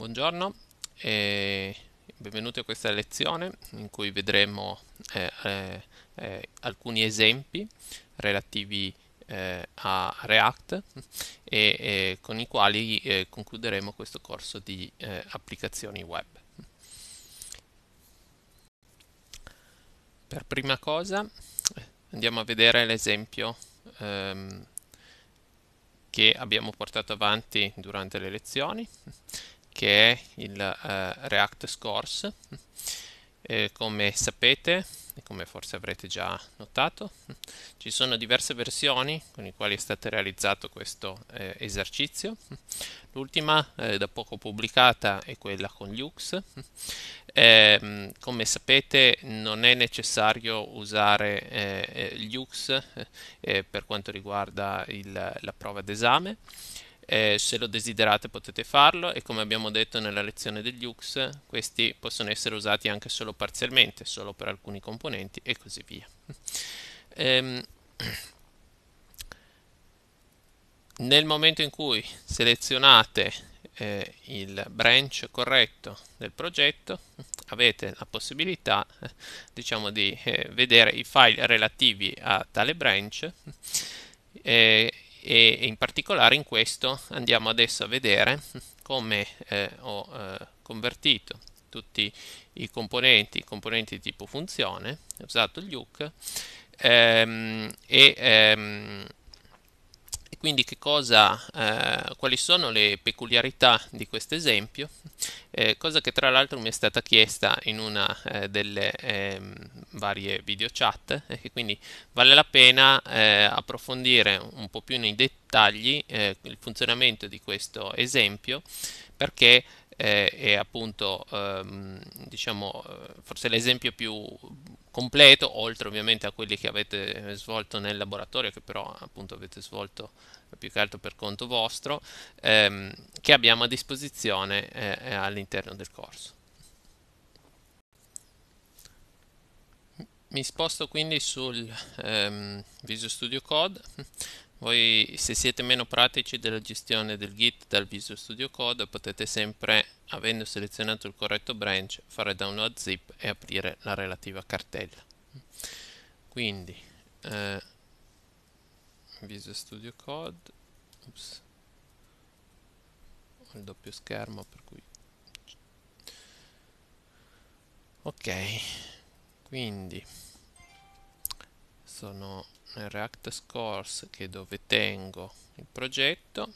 Buongiorno e benvenuti a questa lezione in cui vedremo eh, eh, eh alcuni esempi relativi eh, a React e con i quali eh, concluderemo questo corso di eh, applicazioni web. Per prima cosa andiamo a vedere l'esempio ehm, che abbiamo portato avanti durante le lezioni che è il eh, React Scores. Eh, come sapete, e come forse avrete già notato, ci sono diverse versioni con le quali è stato realizzato questo eh, esercizio. L'ultima, eh, da poco pubblicata, è quella con Lux. Mm, come sapete, non è necessario usare eh, Lux eh, per quanto riguarda il, la prova d'esame eh, se lo desiderate potete farlo e come abbiamo detto nella lezione degli UX questi possono essere usati anche solo parzialmente, solo per alcuni componenti e così via. Ehm, nel momento in cui selezionate eh, il branch corretto del progetto avete la possibilità eh, diciamo di eh, vedere i file relativi a tale branch eh, e in particolare in questo andiamo adesso a vedere come eh, ho eh, convertito tutti i componenti, componenti di tipo funzione, ho usato il look ehm, e ehm, e quindi cosa, eh, quali sono le peculiarità di questo esempio? Eh, cosa che tra l'altro mi è stata chiesta in una eh, delle ehm, varie video chat e eh, che quindi vale la pena eh, approfondire un po' più nei dettagli eh, il funzionamento di questo esempio perché è appunto ehm, diciamo forse l'esempio più completo, oltre ovviamente a quelli che avete eh, svolto nel laboratorio, che però appunto avete svolto eh, più che altro per conto vostro, ehm, che abbiamo a disposizione eh, eh all'interno del corso. mi sposto quindi sul ehm, Visual Studio Code voi se siete meno pratici della gestione del git dal Visual Studio Code potete sempre avendo selezionato il corretto branch fare download zip e aprire la relativa cartella quindi eh, Visual Studio Code ups, ho il doppio schermo per cui ok quindi sono nel React Scores che dove tengo il progetto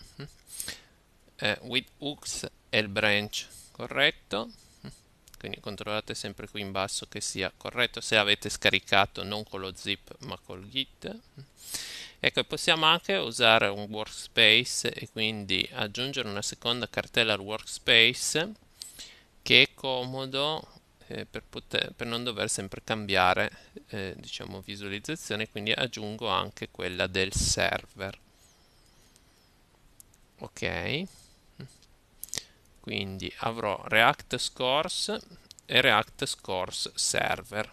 eh, with hooks è il branch corretto quindi controllate sempre qui in basso che sia corretto se avete scaricato non con lo zip ma col git ecco possiamo anche usare un workspace e quindi aggiungere una seconda cartella al workspace che è comodo eh, per, poter, per, non dover sempre cambiare eh, diciamo visualizzazione quindi aggiungo anche quella del server ok quindi avrò React Scores e React Scores Server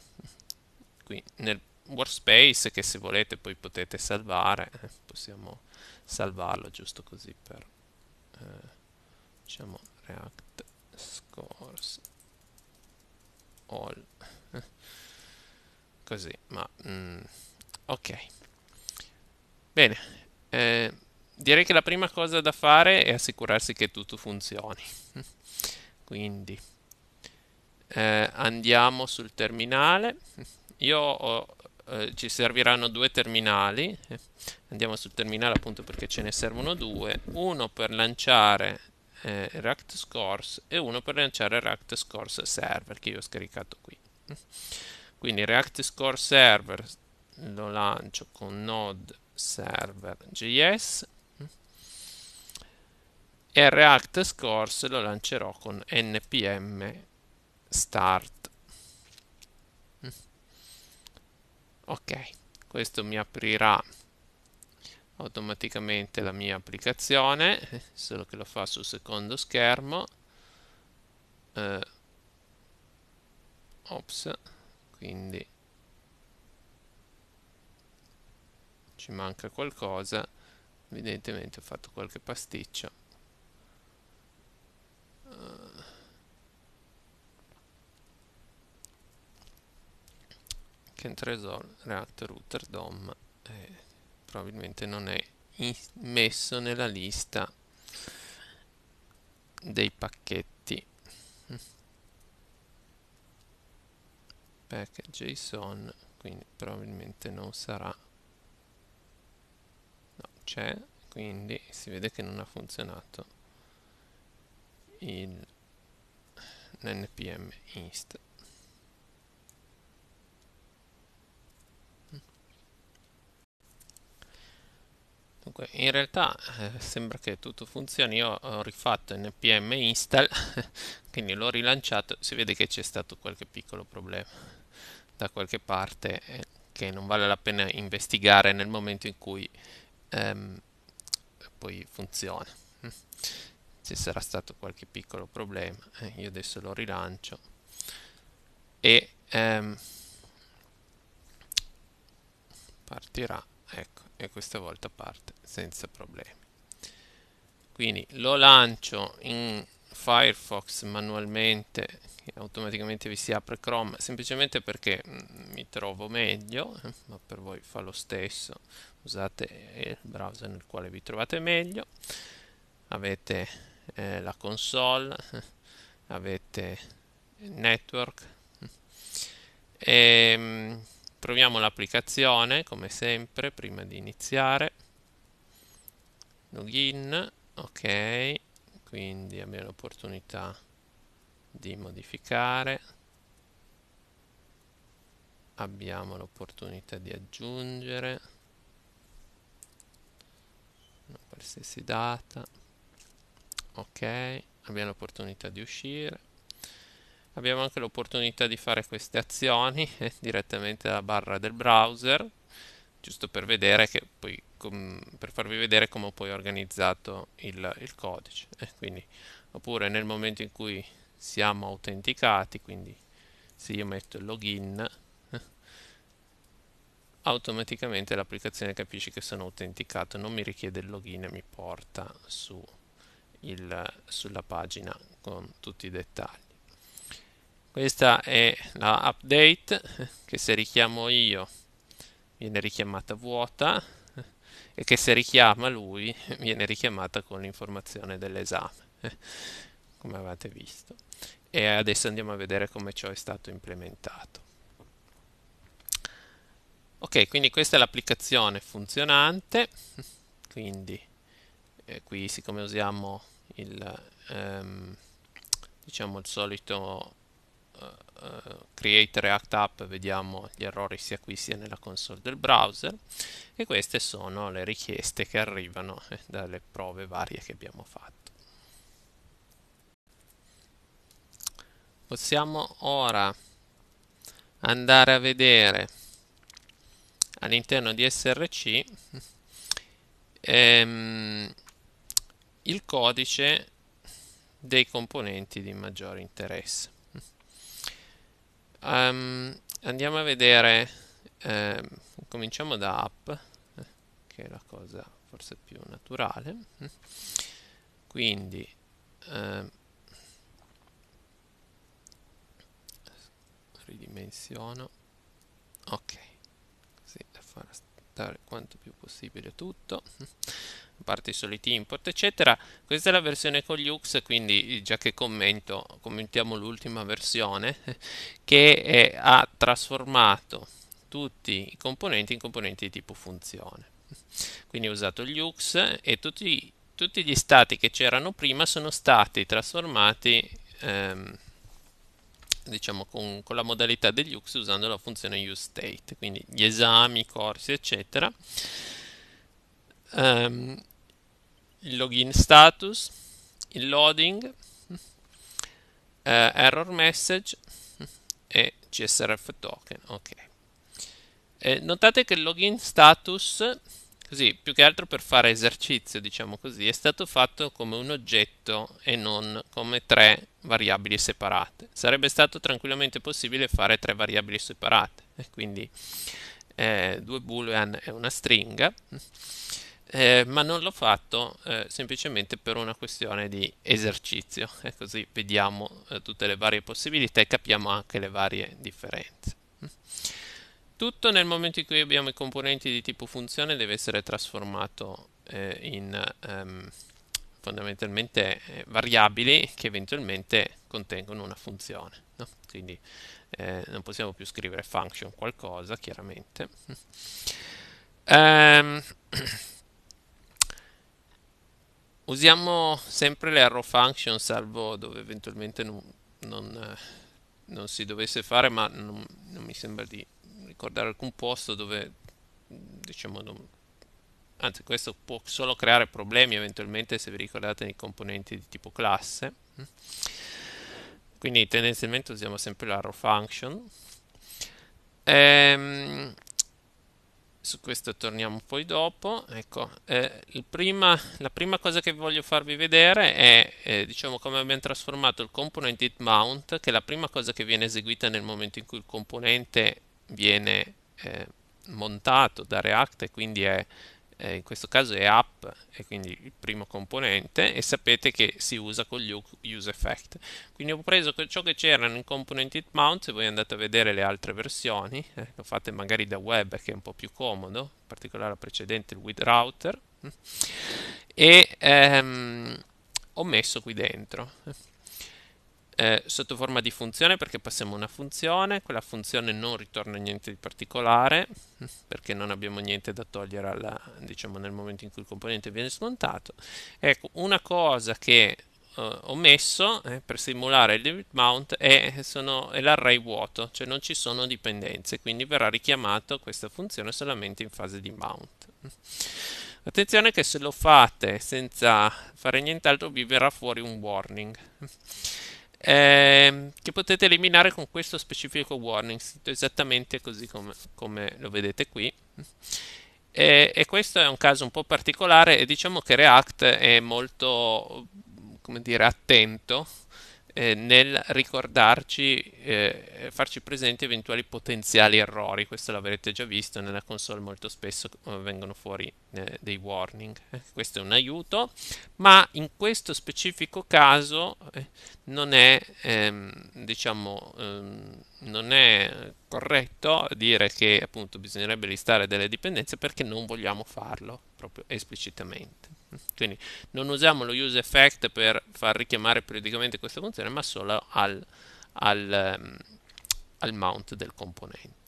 qui nel workspace che se volete poi potete salvare eh, possiamo salvarlo giusto così per eh, diciamo React Scores all così ma mm, ok bene eh, direi che la prima cosa da fare è assicurarsi che tutto funzioni quindi eh, andiamo sul terminale io ho, eh, ci serviranno due terminali andiamo sul terminale appunto perché ce ne servono due uno per lanciare eh, React Scores e uno per lanciare React Scores Server che io ho scaricato qui. Quindi React Scores Server lo lancio con Node Server.js e React Scores lo lancerò con npm start. Ok, questo mi aprirà automaticamente la mia applicazione, solo che lo fa sul secondo schermo. Eh, ops, quindi ci manca qualcosa, evidentemente ho fatto qualche pasticcio. Kent Reactor Rotterdam. Eh probabilmente non è messo nella lista dei pacchetti package.json quindi probabilmente non sarà no c'è quindi si vede che non ha funzionato il npm inst Dunque, in realtà eh, sembra che tutto funzioni, io ho rifatto npm install, quindi l'ho rilanciato, si vede che c'è stato qualche piccolo problema da qualche parte eh, che non vale la pena investigare nel momento in cui ehm, poi funziona. Mm. Ci sarà stato qualche piccolo problema, eh, io adesso lo rilancio e ehm, partirà, ecco e questa volta parte senza problemi quindi lo lancio in Firefox manualmente che automaticamente vi si apre Chrome semplicemente perché mm, mi trovo meglio eh, ma per voi fa lo stesso usate eh, il browser nel quale vi trovate meglio avete eh, la console avete il network mm, e, mm, proviamo l'applicazione come sempre prima di iniziare login ok quindi abbiamo l'opportunità di modificare abbiamo l'opportunità di aggiungere una qualsiasi data ok abbiamo l'opportunità di uscire abbiamo anche l'opportunità di fare queste azioni eh, direttamente dalla barra del browser giusto per, poi, com, per farvi vedere come ho poi organizzato il, il codice eh, quindi, oppure nel momento in cui siamo autenticati quindi se io metto il login eh, automaticamente l'applicazione capisce che sono autenticato non mi richiede il login e mi porta su il, sulla pagina con tutti i dettagli questa è la update che se richiamo io viene richiamata vuota e che se richiama lui viene richiamata con l'informazione dell'esame come avete visto e adesso andiamo a vedere come ciò è stato implementato ok quindi questa è l'applicazione funzionante quindi eh, qui siccome usiamo il, ehm, diciamo il solito eh, create react app vediamo gli errori sia qui sia nella console del browser e queste sono le richieste che arrivano eh, dalle prove varie che abbiamo fatto possiamo ora andare a vedere all'interno di src ehm, il codice dei componenti di maggiore interesse Um, andiamo a vedere, um, cominciamo da app, eh, che è la cosa forse più naturale. Quindi, um, ridimensiono, ok, così da far stare quanto più possibile tutto parte i soliti import eccetera questa è la versione con gli UX quindi eh, già che commento commentiamo l'ultima versione che è, ha trasformato tutti i componenti in componenti di tipo funzione quindi ho usato gli UX e tutti, tutti gli stati che c'erano prima sono stati trasformati ehm, diciamo con, con, la modalità degli UX usando la funzione useState, quindi gli esami, i corsi, eccetera. Ehm, il login status, il loading, eh, error message e CSRF token. Ok. E notate che il login status, così più che altro per fare esercizio, diciamo così, è stato fatto come un oggetto e non come tre variabili separate. Sarebbe stato tranquillamente possibile fare tre variabili separate, quindi eh, due boolean e una stringa eh, ma non l'ho fatto eh, semplicemente per una questione di esercizio, e così vediamo eh, tutte le varie possibilità e capiamo anche le varie differenze. Tutto nel momento in cui abbiamo i componenti di tipo funzione deve essere trasformato eh, in ehm, fondamentalmente eh, variabili che eventualmente contengono una funzione. No? Quindi non possiamo più scrivere function qualcosa, chiaramente. Um, Usiamo sempre le arrow function, salvo dove eventualmente non, non, eh, non si dovesse fare, ma non, non, mi sembra di ricordare alcun posto dove, diciamo, anzi questo può solo creare problemi eventualmente se vi ricordate nei componenti di tipo classe. Quindi tendenzialmente usiamo sempre l'arrow function. Ehm, su questo torniamo poi dopo. Ecco, eh, prima, la prima cosa che voglio farvi vedere è eh, diciamo come abbiamo trasformato il component hit mount, che è la prima cosa che viene eseguita nel momento in cui il componente viene eh, montato da React e quindi è eh, in questo caso è app e quindi il primo componente e sapete che si usa con gli use effect quindi ho preso ciò che c'era in component it mount se voi andate a vedere le altre versioni eh, lo fate magari da web che è un po' più comodo in particolare la precedente il with router e ehm, ho messo qui dentro eh, sotto forma di funzione perché passiamo una funzione, quella funzione non ritorna niente di particolare perché non abbiamo niente da togliere alla, diciamo, nel momento in cui il componente viene smontato. Ecco, una cosa che eh, ho messo eh, per simulare il limit mount è, sono, è l'array vuoto, cioè non ci sono dipendenze, quindi verrà richiamato questa funzione solamente in fase di mount. Attenzione che se lo fate senza fare nient'altro vi verrà fuori un warning eh, che potete eliminare con questo specifico warning, esattamente così come, come lo vedete qui. E, e, questo è un caso un po' particolare e diciamo che React è molto dire, attento eh, nel ricordarci, eh, farci presenti eventuali potenziali errori. Questo l'avrete già visto, nella console molto spesso eh, vengono fuori eh, dei warning. Eh, questo è un aiuto, ma in questo specifico caso non è, ehm, diciamo, ehm, non è corretto dire che appunto bisognerebbe listare delle dipendenze perché non vogliamo farlo proprio esplicitamente. Quindi non usiamo lo use effect per far richiamare periodicamente questa funzione, ma solo al, al, ehm, al mount del componente.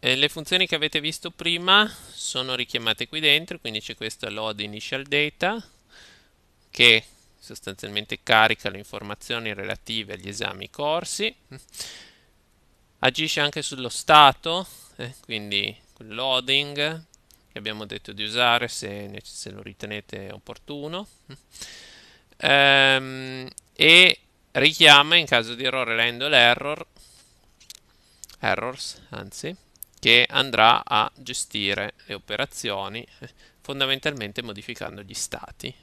E le funzioni che avete visto prima sono richiamate qui dentro, quindi c'è questa load initial data che sostanzialmente carica le informazioni relative agli esami corsi, agisce anche sullo stato, eh, quindi loading che abbiamo detto di usare se, se lo ritenete opportuno ehm, e richiama in caso di errore l'handle error errors anzi che andrà a gestire le operazioni fondamentalmente modificando gli stati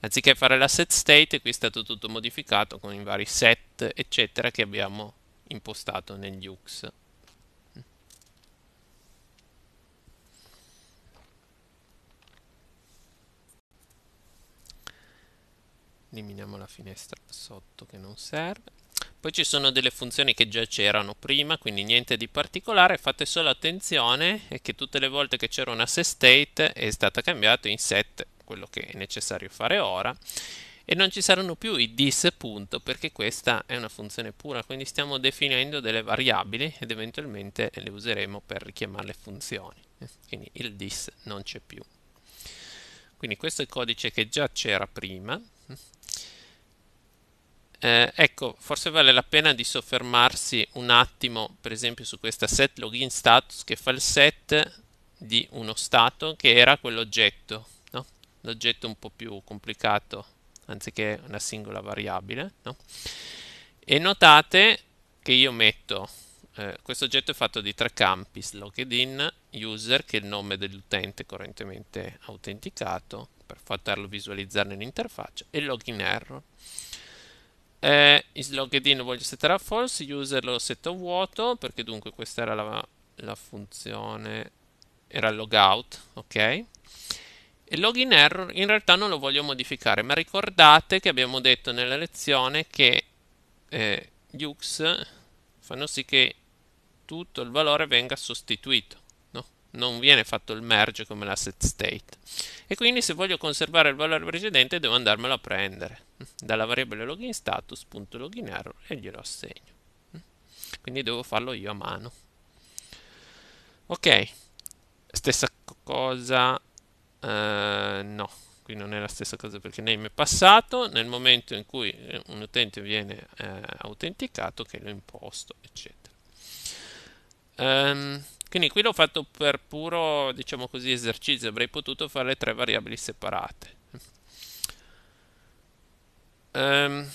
anziché fare la set state qui è stato tutto modificato con i vari set eccetera che abbiamo impostato negli UX eliminiamo la finestra sotto che non serve poi ci sono delle funzioni che già c'erano prima quindi niente di particolare fate solo attenzione che tutte le volte che c'era una set state è stata cambiata in set quello che è necessario fare ora e non ci saranno più i dis punto perché questa è una funzione pura quindi stiamo definendo delle variabili ed eventualmente le useremo per richiamare le funzioni eh, quindi il dis non c'è più quindi questo è il codice che già c'era prima eh, ecco, forse vale la pena di soffermarsi un attimo, per esempio, su questa set login status che fa il set di uno stato che era quell'oggetto, no? l'oggetto un po' più complicato anziché una singola variabile. No? E notate che io metto, eh, questo oggetto è fatto di tre campi, login, user, che è il nome dell'utente correntemente autenticato, per poterlo visualizzare nell'interfaccia e login error. Eh, il login lo voglio settare a false, user lo setto a vuoto perché dunque questa era la, la funzione, era il logout, ok? Il login error in realtà non lo voglio modificare, ma ricordate che abbiamo detto nella lezione che eh, UX fanno sì che tutto il valore venga sostituito non viene fatto il merge come l'asset state e quindi se voglio conservare il valore precedente devo andarmelo a prendere dalla variabile login status.loginarrow e glielo assegno quindi devo farlo io a mano ok stessa cosa uh, no qui non è la stessa cosa perché name è passato nel momento in cui eh, un utente viene uh, autenticato che lo imposto eccetera um, quindi qui l'ho fatto per puro, diciamo così, esercizio, avrei potuto fare le tre variabili separate. Um,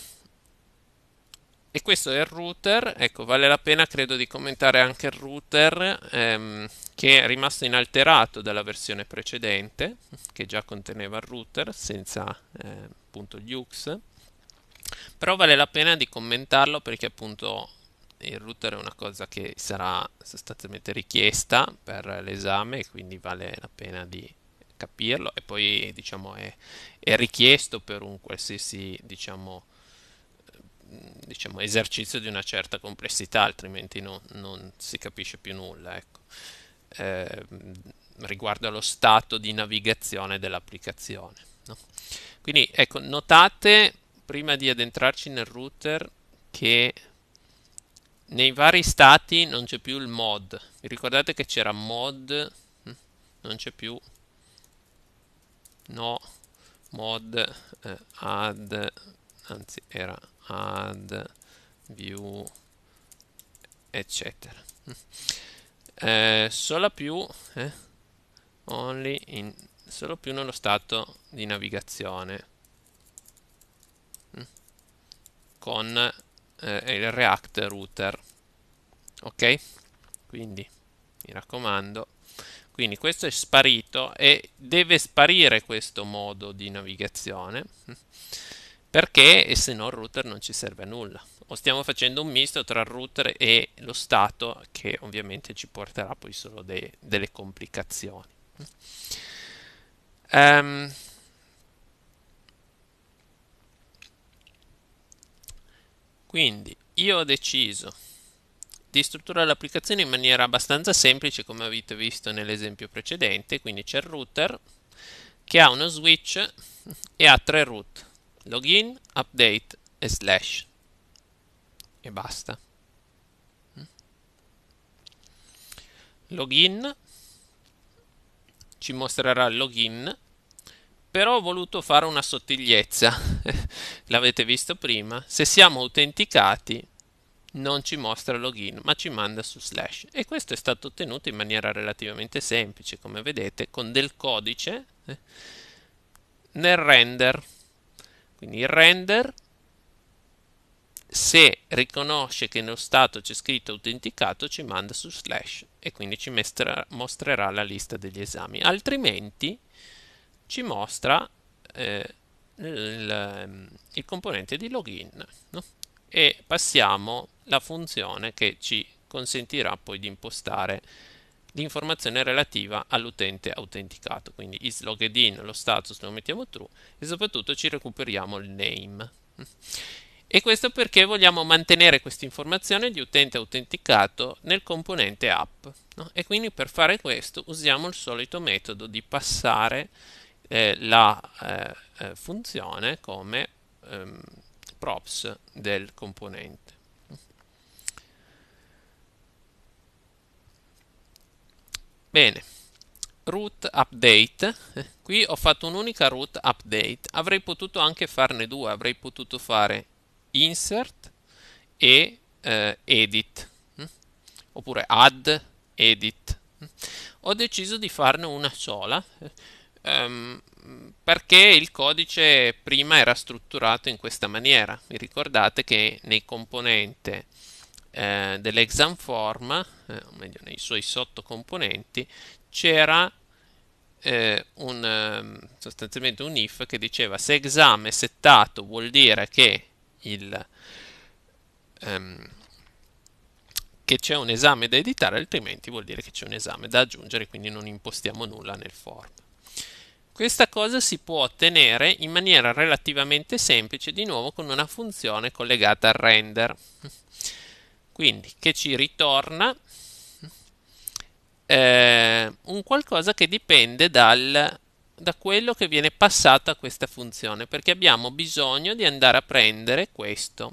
e questo è il router, ecco, vale la pena credo di commentare anche il router ehm, che è rimasto inalterato dalla versione precedente, che già conteneva il router senza eh, appunto gli UX, però vale la pena di commentarlo perché appunto il router è una cosa che sarà sostanzialmente richiesta per l'esame, quindi vale la pena di capirlo e poi diciamo è, è richiesto per un qualsiasi diciamo, diciamo, esercizio di una certa complessità, altrimenti no, non si capisce più nulla. Ecco. Eh, riguardo allo stato di navigazione dell'applicazione. No? Quindi ecco, notate prima di addentrarci nel router che nei vari stati non c'è più il mod. Vi ricordate che c'era mod? Hm? Non c'è più. No, mod eh, add, anzi era add view, eccetera. Hm. Eh, solo più, eh, only in, solo più nello stato di navigazione. Hm. Con eh, il React router. Ok? Quindi mi raccomando. Quindi questo è sparito e deve sparire questo modo di navigazione perché se no il router non ci serve a nulla. O stiamo facendo un misto tra il router e lo stato che ovviamente ci porterà poi solo de delle complicazioni. Um, Quindi io ho deciso di strutturare l'applicazione in maniera abbastanza semplice come avete visto nell'esempio precedente, quindi c'è il router che ha uno switch e ha tre root, login, update e slash e basta. Login ci mostrerà il login però ho voluto fare una sottigliezza, l'avete visto prima, se siamo autenticati non ci mostra login ma ci manda su slash e questo è stato ottenuto in maniera relativamente semplice come vedete con del codice eh, nel render quindi il render se riconosce che nello stato c'è scritto autenticato ci manda su slash e quindi ci mostrerà la lista degli esami altrimenti ci mostra eh, il, il, componente di login no? e passiamo la funzione che ci consentirà poi di impostare l'informazione relativa all'utente autenticato quindi is logged in, lo status lo mettiamo true e soprattutto ci recuperiamo il name e questo perché vogliamo mantenere questa informazione di utente autenticato nel componente app no? e quindi per fare questo usiamo il solito metodo di passare eh, la eh, eh, funzione come ehm, props del componente. Bene, root update, qui ho fatto un'unica root update, avrei potuto anche farne due, avrei potuto fare insert e eh, edit, oppure add, edit. Ho deciso di farne una sola ehm, perché il codice prima era strutturato in questa maniera. Vi ricordate che nei componenti eh, dell'exam form, eh, o meglio nei suoi sottocomponenti, c'era eh, un, ehm, sostanzialmente un if che diceva se exam è settato vuol dire che il... Ehm, che c'è un esame da editare, altrimenti vuol dire che c'è un esame da aggiungere, quindi non impostiamo nulla nel form. Questa cosa si può ottenere in maniera relativamente semplice, di nuovo con una funzione collegata al render. Quindi, che ci ritorna eh, un qualcosa che dipende dal, da quello che viene passato a questa funzione, perché abbiamo bisogno di andare a prendere questo,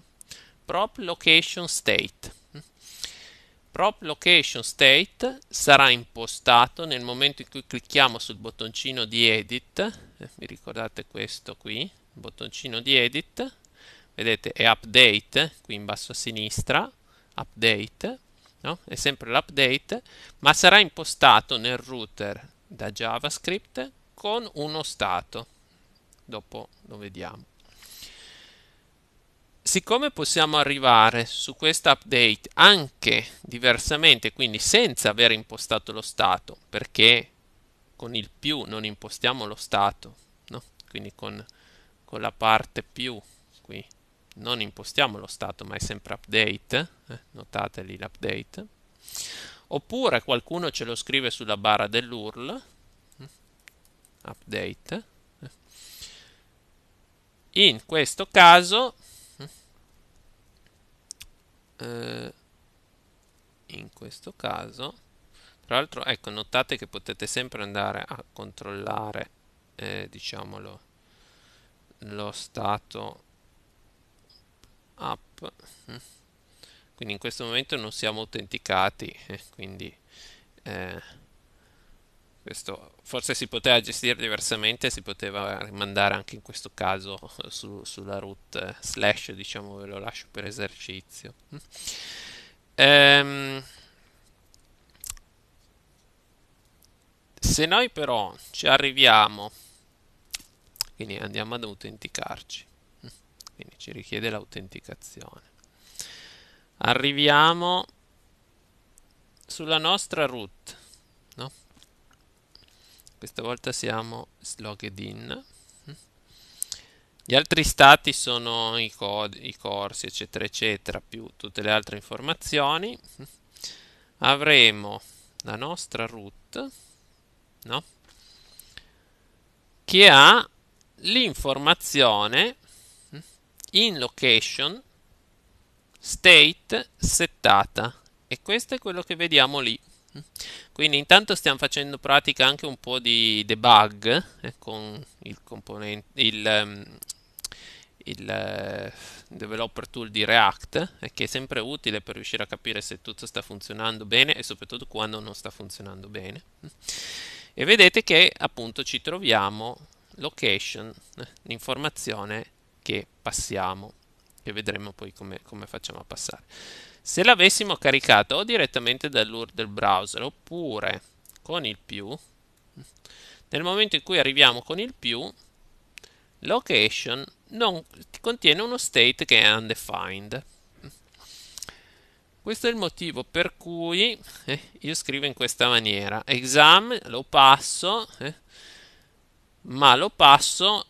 prop location state prop location state sarà impostato nel momento in cui clicchiamo sul bottoncino di edit eh, vi ricordate questo qui bottoncino di edit vedete è update qui in basso a sinistra update no? è sempre l'update ma sarà impostato nel router da javascript con uno stato dopo lo vediamo siccome possiamo arrivare su questa update anche diversamente, quindi senza aver impostato lo stato, perché con il più non impostiamo lo stato, no? quindi con, con, la parte più qui non impostiamo lo stato, ma è sempre update, eh? notate lì l'update, oppure qualcuno ce lo scrive sulla barra dell'URL, eh? update, eh? in questo caso eh, in questo caso tra l'altro ecco notate che potete sempre andare a controllare eh, diciamolo lo stato app quindi in questo momento non siamo autenticati eh, quindi eh, questo forse si poteva gestire diversamente, si poteva rimandare anche in questo caso su, sulla root slash, diciamo ve lo lascio per esercizio. Mm. Ehm, se noi però ci arriviamo, quindi andiamo ad autenticarci, mm, quindi ci richiede l'autenticazione. Arriviamo sulla nostra root questa volta siamo logged in gli altri stati sono i, i corsi eccetera eccetera più tutte le altre informazioni avremo la nostra root no? che ha l'informazione in location state settata e questo è quello che vediamo lì quindi intanto stiamo facendo pratica anche un po' di debug eh, con il componente, il, um, il uh, developer tool di React eh, che è sempre utile per riuscire a capire se tutto sta funzionando bene e soprattutto quando non sta funzionando bene e vedete che appunto ci troviamo location eh, l'informazione che passiamo che vedremo poi come, come facciamo a passare se l'avessimo caricato o direttamente dall'URL del browser oppure con il più, nel momento in cui arriviamo con il più, location non, contiene uno state che è undefined. Questo è il motivo per cui eh, io scrivo in questa maniera. Exam lo passo, eh, ma lo passo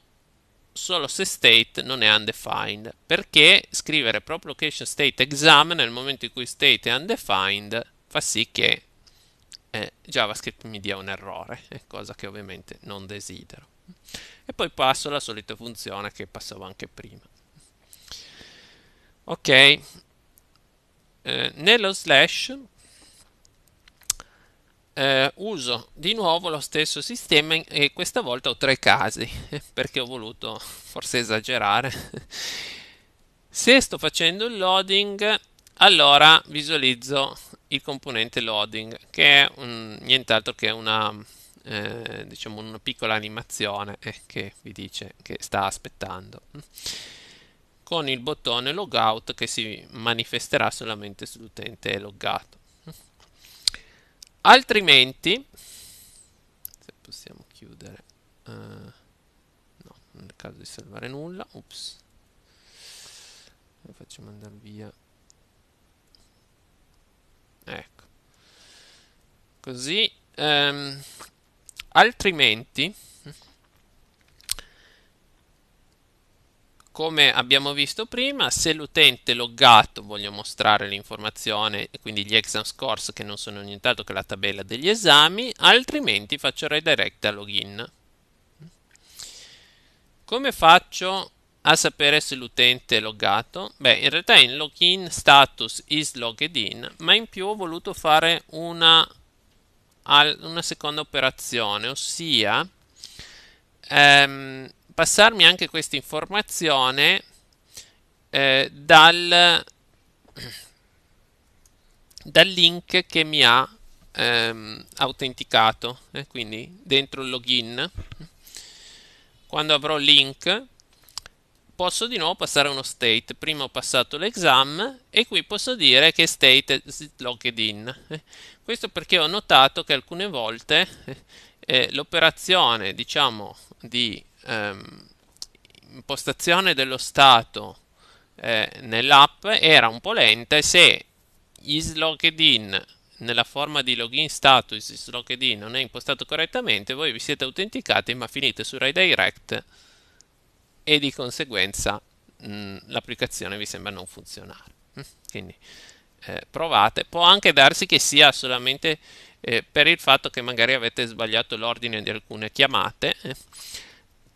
solo se state non è undefined, perché scrivere prop location state exam nel momento in cui state è undefined fa sì che eh, JavaScript mi dia un errore, eh, cosa che ovviamente non desidero. E poi passo alla solita funzione che passavo anche prima. Ok, eh, nello slash eh, uso di nuovo lo stesso sistema e questa volta ho tre casi perché ho voluto forse esagerare se sto facendo il loading allora visualizzo il componente loading che è un, nient'altro che una eh, diciamo una piccola animazione eh, che vi dice che sta aspettando con il bottone logout che si manifesterà solamente sull'utente loggato Altrimenti, se possiamo chiudere, uh, no, non è caso di salvare nulla, ops, lo facciamo andare via, ecco, così, um, altrimenti... come abbiamo visto prima, se l'utente loggato voglio mostrare l'informazione, quindi gli exam scores che non sono nient'altro che la tabella degli esami, altrimenti faccio redirect a login. Come faccio a sapere se l'utente è loggato? Beh, in realtà in login status is logged in, ma in più ho voluto fare una, una seconda operazione, ossia ehm, passarmi anche questa informazione eh, dal, dal, link che mi ha ehm, autenticato, eh, quindi dentro il login. Quando avrò il link posso di nuovo passare uno state. Prima ho passato l'exam e qui posso dire che state is logged in. Questo perché ho notato che alcune volte eh, l'operazione, diciamo, di ehm, impostazione dello Stato eh, nell'app era un po' lenta e se isLogin nella forma di login status isLogin non è impostato correttamente, voi vi siete autenticati ma finite su redirect e di conseguenza mh, mm, l'applicazione vi sembra non funzionare. Mm, quindi eh, provate, può anche darsi che sia solamente eh, per il fatto che magari avete sbagliato l'ordine di alcune chiamate eh,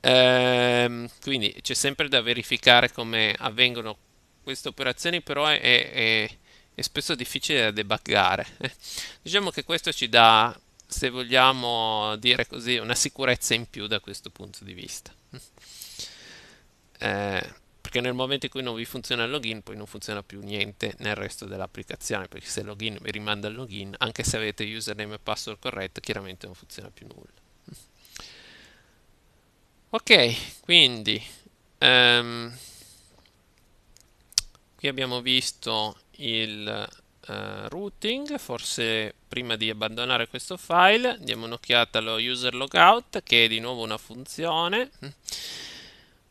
Ehm, quindi c'è sempre da verificare come avvengono queste operazioni, però è, è, è spesso difficile da debuggare. Diciamo che questo ci dà, se vogliamo dire così, una sicurezza in più da questo punto di vista. Eh, perché nel momento in cui non vi funziona il login poi non funziona più niente nel resto dell'applicazione perché se il login vi rimanda al login anche se avete username e password corretto chiaramente non funziona più nulla Ok, quindi um, qui abbiamo visto il uh, routing, forse prima di abbandonare questo file diamo un'occhiata allo user logout che è di nuovo una funzione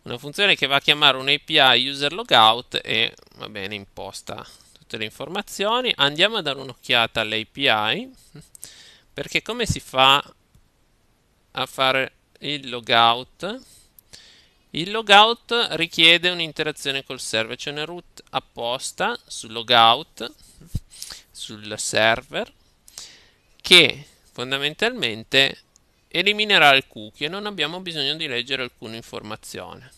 una funzione che va a chiamare un API user logout e va bene imposta tutte le informazioni andiamo a dare un'occhiata all'API perché come si fa a fare il logout. Il logout richiede un'interazione col server, c'è una root apposta sul logout, sul server, che fondamentalmente eliminerà il cookie e non abbiamo bisogno di leggere alcuna informazione.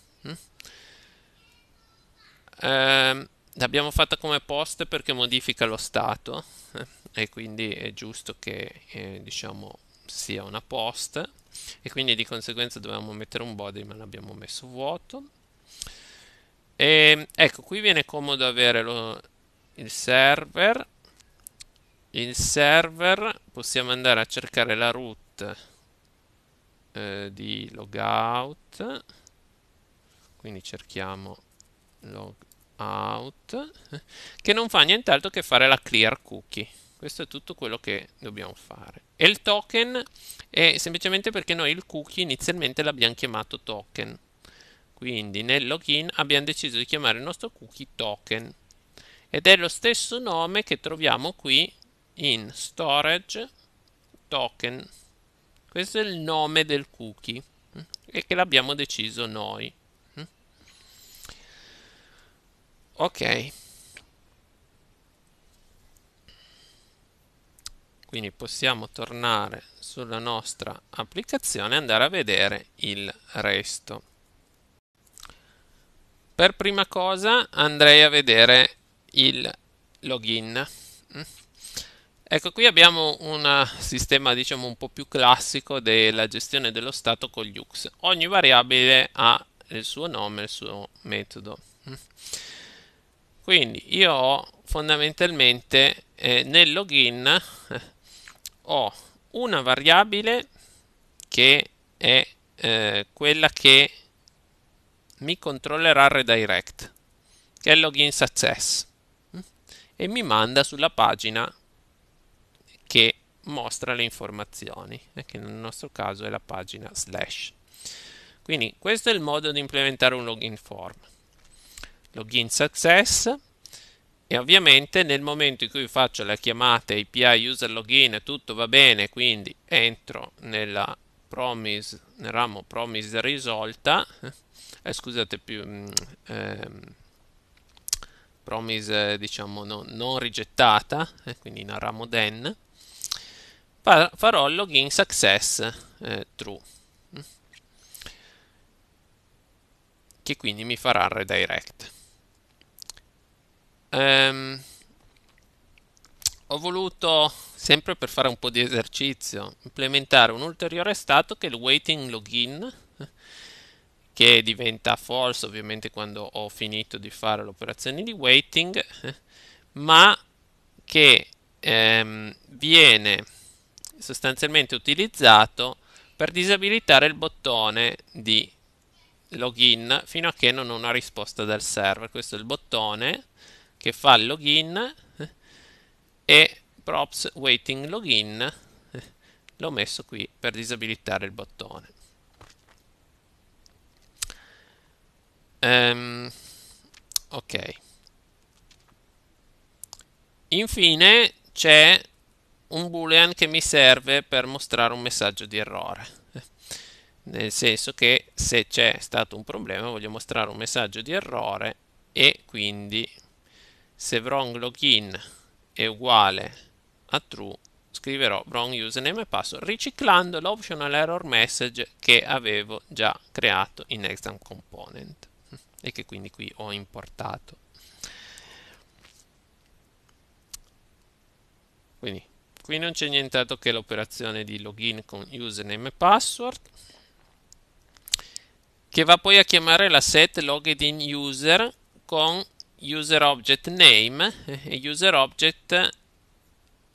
Eh, l'abbiamo fatta come post perché modifica lo stato eh, e quindi è giusto che eh, diciamo sia una post e quindi di conseguenza dovevamo mettere un body ma l'abbiamo messo vuoto e ehm, ecco qui viene comodo avere lo, il server il server possiamo andare a cercare la root eh, di logout quindi cerchiamo logout che non fa nient'altro che fare la clear cookie questo è tutto quello che dobbiamo fare. E il token è semplicemente perché noi il cookie inizialmente l'abbiamo chiamato token. Quindi nel login abbiamo deciso di chiamare il nostro cookie token. Ed è lo stesso nome che troviamo qui in storage token. Questo è il nome del cookie mm, e che l'abbiamo deciso noi. Mm. Ok. quindi possiamo tornare sulla nostra applicazione e andare a vedere il resto per prima cosa andrei a vedere il login Ecco, qui abbiamo un sistema diciamo un po' più classico della gestione dello stato con gli UX. Ogni variabile ha il suo nome, il suo metodo. Quindi io ho fondamentalmente eh, nel login ho una variabile che è eh, quella che mi controllerà redirect, che è login success, mm? e mi manda sulla pagina che mostra le informazioni, eh, che nel nostro caso è la pagina slash. Quindi questo è il modo di implementare un login form. Login success e ovviamente nel momento in cui faccio la chiamata API user login tutto va bene quindi entro nella promise nel ramo promise risolta eh, scusate più mm, ehm, promise diciamo no, non rigettata eh, quindi nel ramo then farò login success eh, true mm. che quindi mi farà redirect ehm, ho voluto, sempre per fare un po' di esercizio, implementare un ulteriore stato che è il waiting login, che diventa false ovviamente quando ho finito di fare l'operazione di waiting, ma che ehm, viene sostanzialmente utilizzato per disabilitare il bottone di login fino a che non ho una risposta dal server. Questo è il bottone che fa il login eh, e props waiting login eh, l'ho messo qui per disabilitare il bottone um, ok infine c'è un boolean che mi serve per mostrare un messaggio di errore nel senso che se c'è stato un problema voglio mostrare un messaggio di errore e quindi se wrong login è uguale a true scriverò wrong username e password riciclando l'optional error message che avevo già creato in exam component e che quindi qui ho importato quindi qui non c'è nient'altro che l'operazione di login con username e password che va poi a chiamare la set login user con user object name e user object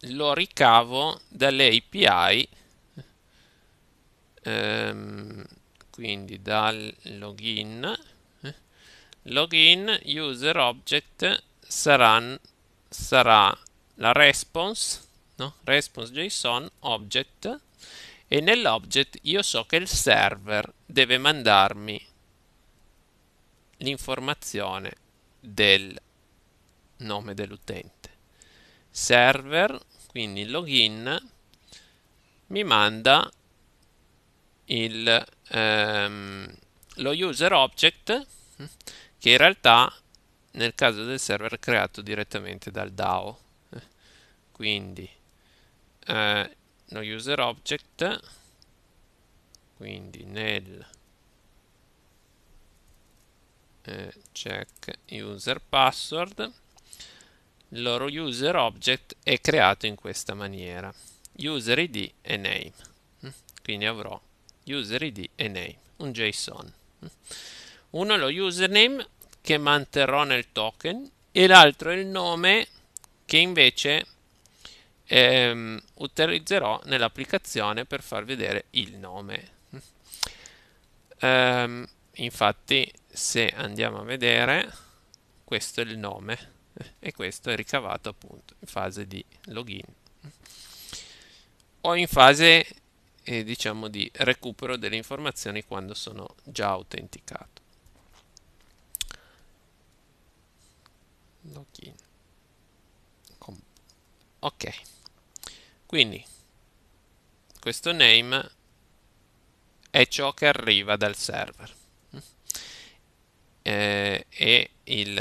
lo ricavo dalle API ehm, quindi dal login login user object saran, sarà la response no? response json object e nell'object io so che il server deve mandarmi l'informazione del nome dell'utente. Server, quindi il login, mi manda il, ehm, lo user object che in realtà nel caso del server è creato direttamente dal DAO. Quindi eh, lo user object, quindi nel eh, check user password il loro user object è creato in questa maniera user id e name mm. quindi avrò user id e name un json mm. uno è lo username che manterrò nel token e l'altro è il nome che invece ehm, utilizzerò nell'applicazione per far vedere il nome mm. ehm, infatti se andiamo a vedere questo è il nome e questo è ricavato appunto in fase di login o in fase eh, diciamo di recupero delle informazioni quando sono già autenticato login Com ok quindi questo name è ciò che arriva dal server eh, e il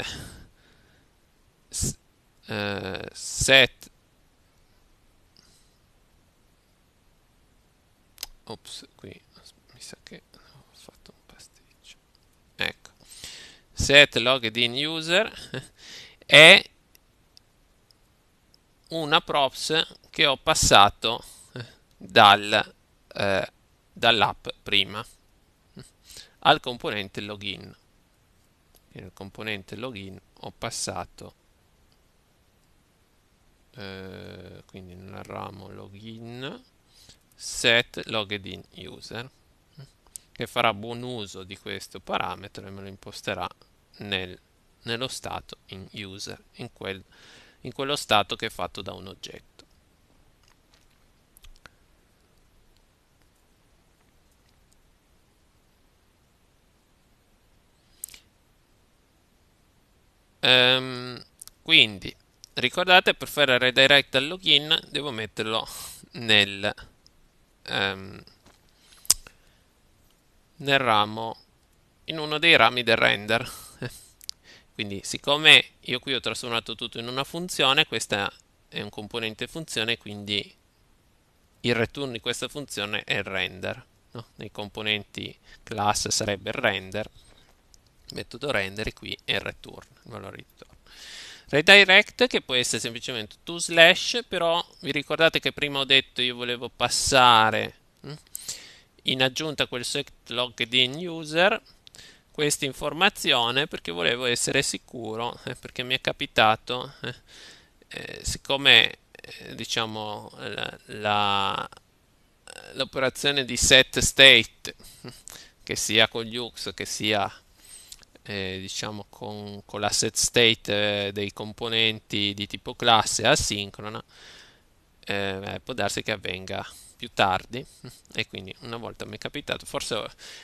eh, set ops qui mi sa che ho fatto un pasticcio ecco set logged in user è una props che ho passato dal, eh, dall'app prima al componente login nel componente login ho passato eh, quindi nel ramo login set login user che farà buon uso di questo parametro e me lo imposterà nel, nello stato in user in, quel, in quello stato che è fatto da un oggetto Ehm, quindi ricordate per fare il redirect al login devo metterlo nel, ehm, nel ramo in uno dei rami del render quindi siccome io qui ho trasformato tutto in una funzione questa è un componente funzione quindi il return di questa funzione è il render no? nei componenti class sarebbe il render metodo render qui e return, il valore di return. Redirect che può essere semplicemente to slash, però vi ricordate che prima ho detto io volevo passare hm, in aggiunta quel set logged in user questa informazione perché volevo essere sicuro, eh, perché mi è capitato, eh, eh, siccome eh, diciamo l'operazione di set state, hm, che sia con gli Lux, che sia eh, diciamo con, con la set state eh, dei componenti di tipo classe asincrona eh, eh, può darsi che avvenga più tardi e quindi una volta mi è capitato forse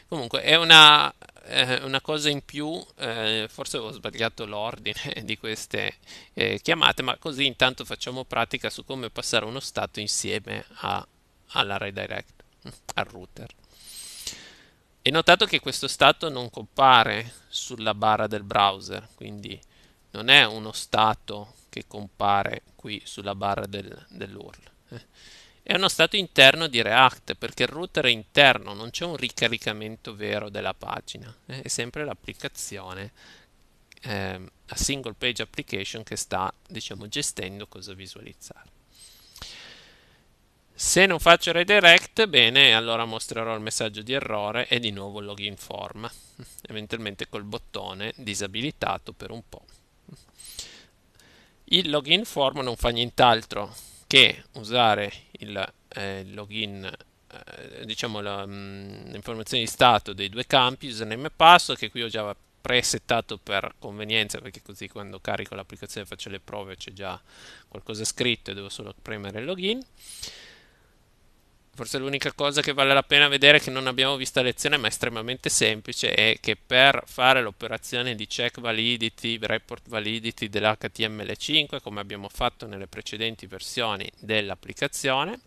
comunque è una, eh, una cosa in più eh, forse ho sbagliato l'ordine di queste eh, chiamate ma così intanto facciamo pratica su come passare uno stato insieme a, alla redirect al router e notato che questo stato non compare sulla barra del browser, quindi non è uno stato che compare qui sulla barra del, dell'URL. Eh. È uno stato interno di React perché il router è interno, non c'è un ricaricamento vero della pagina, eh, è sempre l'applicazione, eh, a single page application che sta diciamo, gestendo cosa visualizzare. Se non faccio redirect, bene, allora mostrerò il messaggio di errore e di nuovo login form, eventualmente col bottone disabilitato per un po'. Il login form non fa nient'altro che usare il eh, login, eh, diciamo mm, l'informazione di stato dei due campi, username e password, che qui ho già presettato per convenienza perché così quando carico l'applicazione faccio le prove c'è già qualcosa scritto e devo solo premere login Forse l'unica cosa che vale la pena vedere che non abbiamo visto a lezione, ma è estremamente semplice, è che per fare l'operazione di check validity, report validity dell'HTML5, come abbiamo fatto nelle precedenti versioni dell'applicazione,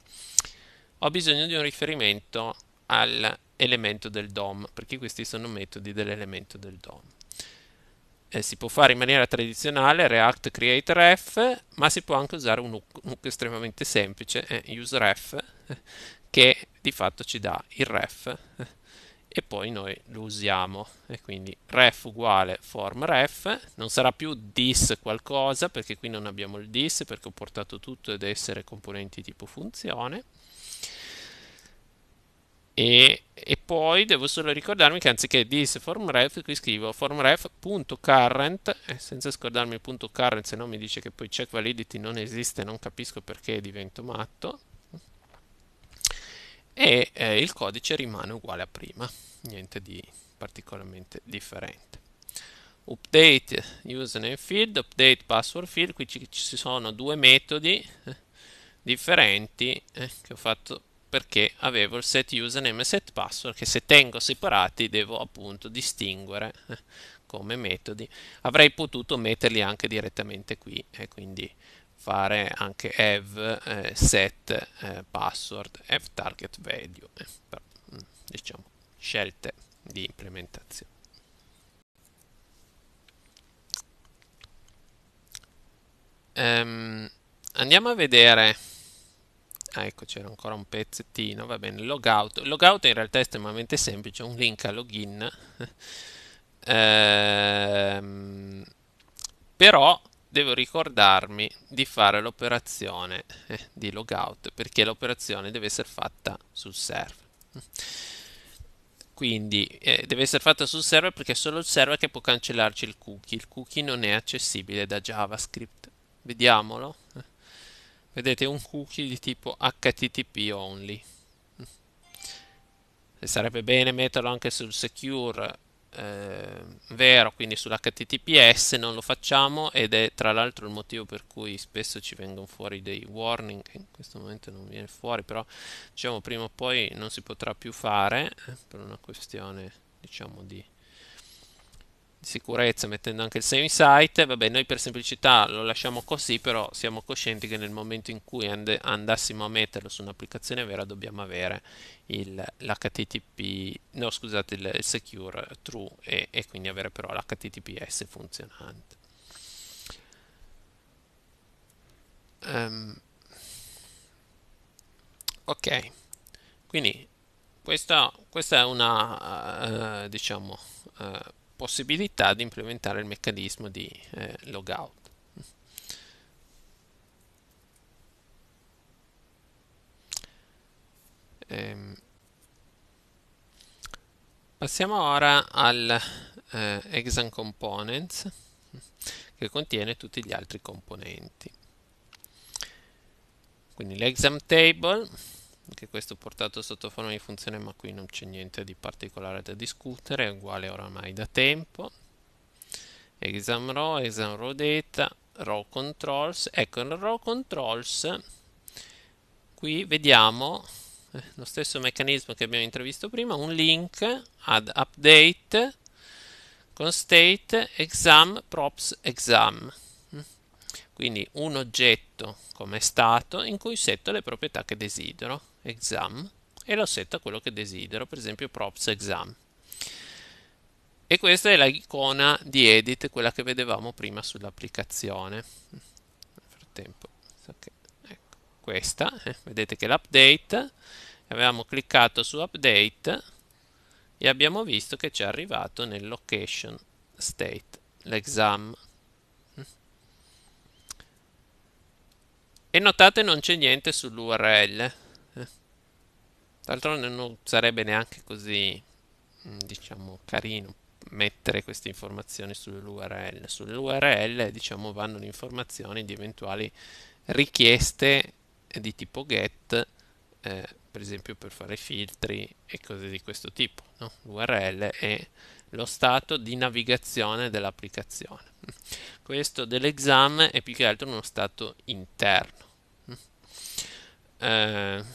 ho bisogno di un riferimento all'elemento del DOM, perché questi sono metodi dell'elemento del DOM eh, si può fare in maniera tradizionale React create ref, ma si può anche usare un hook, estremamente semplice, eh, use eh, che di fatto ci dà il ref eh, e poi noi lo usiamo e quindi ref uguale form ref non sarà più dis qualcosa perché qui non abbiamo il dis perché ho portato tutto ad essere componenti tipo funzione e, e, poi devo solo ricordarmi che anziché this formref qui scrivo formref.current eh, senza scordarmi il punto current se no mi dice che poi check validity non esiste non capisco perché divento matto e eh, il codice rimane uguale a prima niente di particolarmente differente update username field update password field qui ci, ci sono due metodi eh, differenti eh, che ho fatto perché avevo il set username e set password che se tengo separati devo appunto distinguere eh, come metodi. Avrei potuto metterli anche direttamente qui e quindi fare anche ev eh, set eh, password ev target value, eh, per, mm, diciamo scelte di implementazione. Um, andiamo a vedere Ah, ecco, c'era ancora un pezzettino, va bene, logout. Logout in realtà è estremamente semplice, un link a login. ehm, però devo ricordarmi di fare l'operazione eh, di logout, perché l'operazione deve essere fatta sul server. Quindi eh, deve essere fatta sul server perché è solo il server che può cancellarci il cookie. Il cookie non è accessibile da JavaScript. Vediamolo vedete un cookie di tipo http only e sarebbe bene metterlo anche sul secure eh, vero quindi sull'https non lo facciamo ed è tra l'altro il motivo per cui spesso ci vengono fuori dei warning in questo momento non viene fuori però diciamo prima o poi non si potrà più fare eh, per una questione diciamo di sicurezza mettendo anche il same site vabbè noi per semplicità lo lasciamo così però siamo coscienti che nel momento in cui and andassimo a metterlo su un'applicazione vera dobbiamo avere il, l'HTTP no scusate il, il secure true e, e quindi avere però l'HTTPS funzionante um, ok quindi questa, questa è una uh, diciamo uh, possibilità di implementare il meccanismo di eh, logout. Ehm, passiamo ora al eh, exam components che contiene tutti gli altri componenti. Quindi l'exam table anche questo portato sotto forma di funzione ma qui non c'è niente di particolare da discutere è uguale oramai da tempo exam row, exam row data row controls ecco nel row controls qui vediamo eh, lo stesso meccanismo che abbiamo intravisto prima un link ad update con state exam props exam quindi un oggetto come stato in cui setto le proprietà che desidero exam e lo setto a quello che desidero, per esempio props exam. E questa è l'icona di edit, quella che vedevamo prima sull'applicazione. Nel frattempo, okay. ecco, questa, eh. vedete che l'update, avevamo cliccato su update e abbiamo visto che ci è arrivato nel location state l'exam. E notate non c'è niente sull'URL, D'altronde non sarebbe neanche così, mm, diciamo, carino mettere queste informazioni sull'URL. Sull'URL, diciamo, vanno le informazioni di eventuali richieste di tipo get, eh, per esempio per fare filtri e cose di questo tipo. No? L'URL è lo stato di navigazione dell'applicazione. Questo dell'exam è più che altro uno stato interno. Mm. Eh,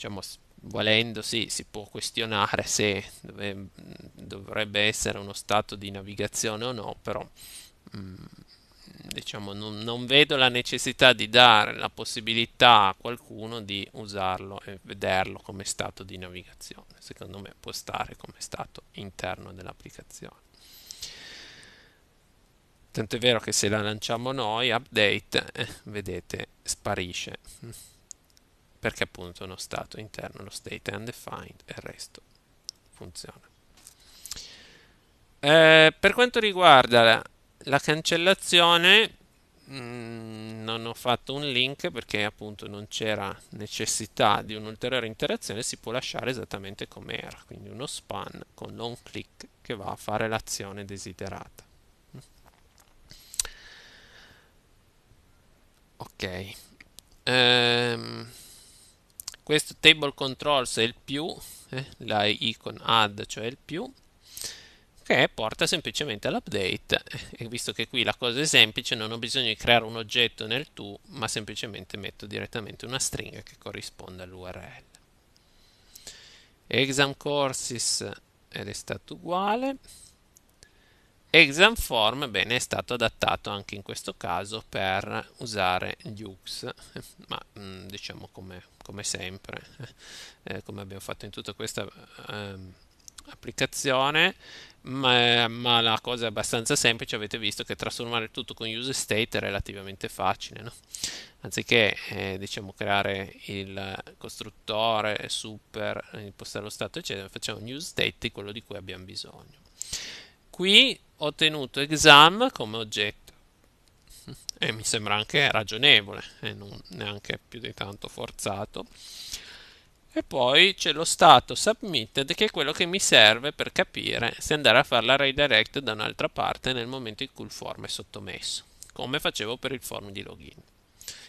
diciamo, volendo sì, si può questionare se dove, mm, dovrebbe essere uno stato di navigazione o no, però mm, diciamo, non, non, vedo la necessità di dare la possibilità a qualcuno di usarlo e vederlo come stato di navigazione. Secondo me può stare come stato interno dell'applicazione. Tanto è vero che se la lanciamo noi, update, eh, vedete, sparisce perché appunto è uno stato interno, lo state undefined e il resto funziona. Eh, per quanto riguarda la, la cancellazione, mh, mm, non ho fatto un link perché appunto non c'era necessità di un'ulteriore interazione, si può lasciare esattamente come era, quindi uno span con un click che va a fare l'azione desiderata. Ok. Um, questo table controls è il più, eh, la icon add cioè il più, che porta semplicemente all'update e visto che qui la cosa è semplice non ho bisogno di creare un oggetto nel to ma semplicemente metto direttamente una stringa che corrisponde all'url exam courses ed è stato uguale Exam form bene, è stato adattato anche in questo caso per usare gli ma mm, diciamo come, come sempre, eh, come abbiamo fatto in tutta questa eh, applicazione, ma, ma, la cosa è abbastanza semplice, avete visto che trasformare tutto con user state è relativamente facile, no? anziché eh, diciamo creare il costruttore super, impostare lo stato eccetera, facciamo un user state quello di cui abbiamo bisogno. Qui ho tenuto exam come oggetto e mi sembra anche ragionevole e non neanche più di tanto forzato. E poi c'è lo stato submitted che è quello che mi serve per capire se andare a fare la redirect da un'altra parte nel momento in cui il form è sottomesso, come facevo per il form di login.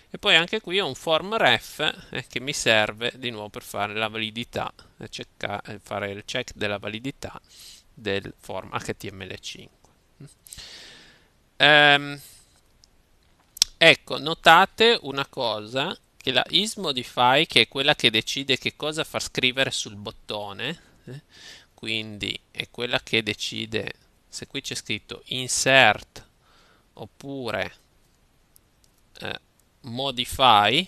E poi anche qui ho un form ref eh, che mi serve di nuovo per fare la validità, eh, fare il check della validità del form HTML5. Ehm, ecco, notate una cosa, che la isModify, che è quella che decide che cosa far scrivere sul bottone, eh, quindi è quella che decide se qui c'è scritto insert oppure eh, modify,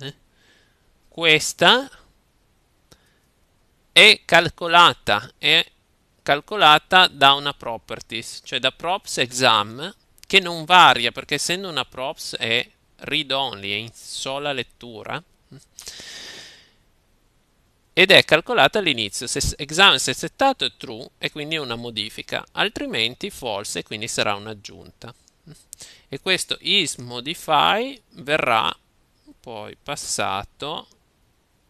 eh, questa è calcolata, è calcolata da una properties, cioè da props exam che non varia perché essendo una props è read only, è in sola lettura ed è calcolata all'inizio. Se exam se settato è true e quindi è una modifica, altrimenti false e quindi sarà un'aggiunta. E questo is modify verrà poi passato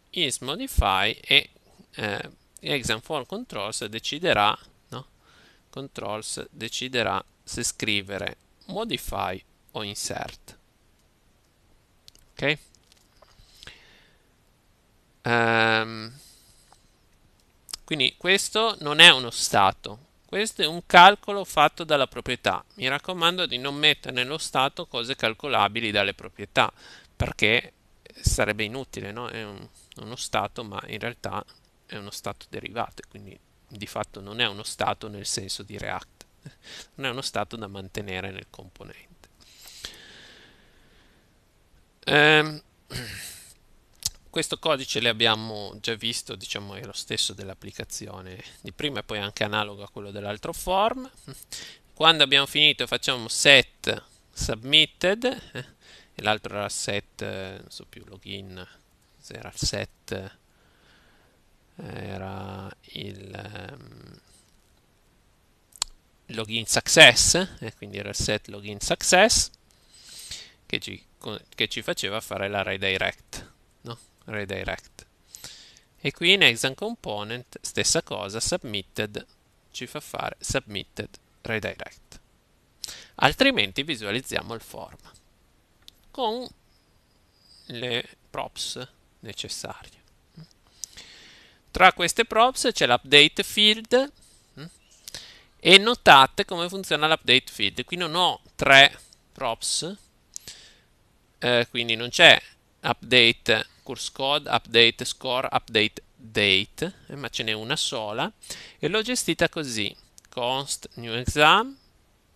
is modify e eh, exam for controls deciderà, no? controls deciderà se scrivere modify o insert. Ok? Um, quindi questo non è uno stato, questo è un calcolo fatto dalla proprietà. Mi raccomando di non mettere nello stato cose calcolabili dalle proprietà, perché sarebbe inutile, no? È un, uno stato, ma in realtà è uno stato derivato, quindi di fatto non è uno stato nel senso di React, non è uno stato da mantenere nel componente. Ehm, questo codice l'abbiamo già visto, diciamo è lo stesso dell'applicazione di prima e poi anche analogo a quello dell'altro form. Quando abbiamo finito facciamo set submitted eh, e l'altro era set, eh, non so più, login, era set era il um, login success e eh, quindi era il set login success che ci, che ci faceva fare la redirect no? redirect e qui in exam component stessa cosa submitted ci fa fare submitted redirect altrimenti visualizziamo il form con le props necessarie tra queste props c'è l'update field mm, e notate come funziona l'update field. Qui non ho tre props, eh, quindi non c'è update course code, update score, update date, eh, ma ce n'è una sola e l'ho gestita così. const new exam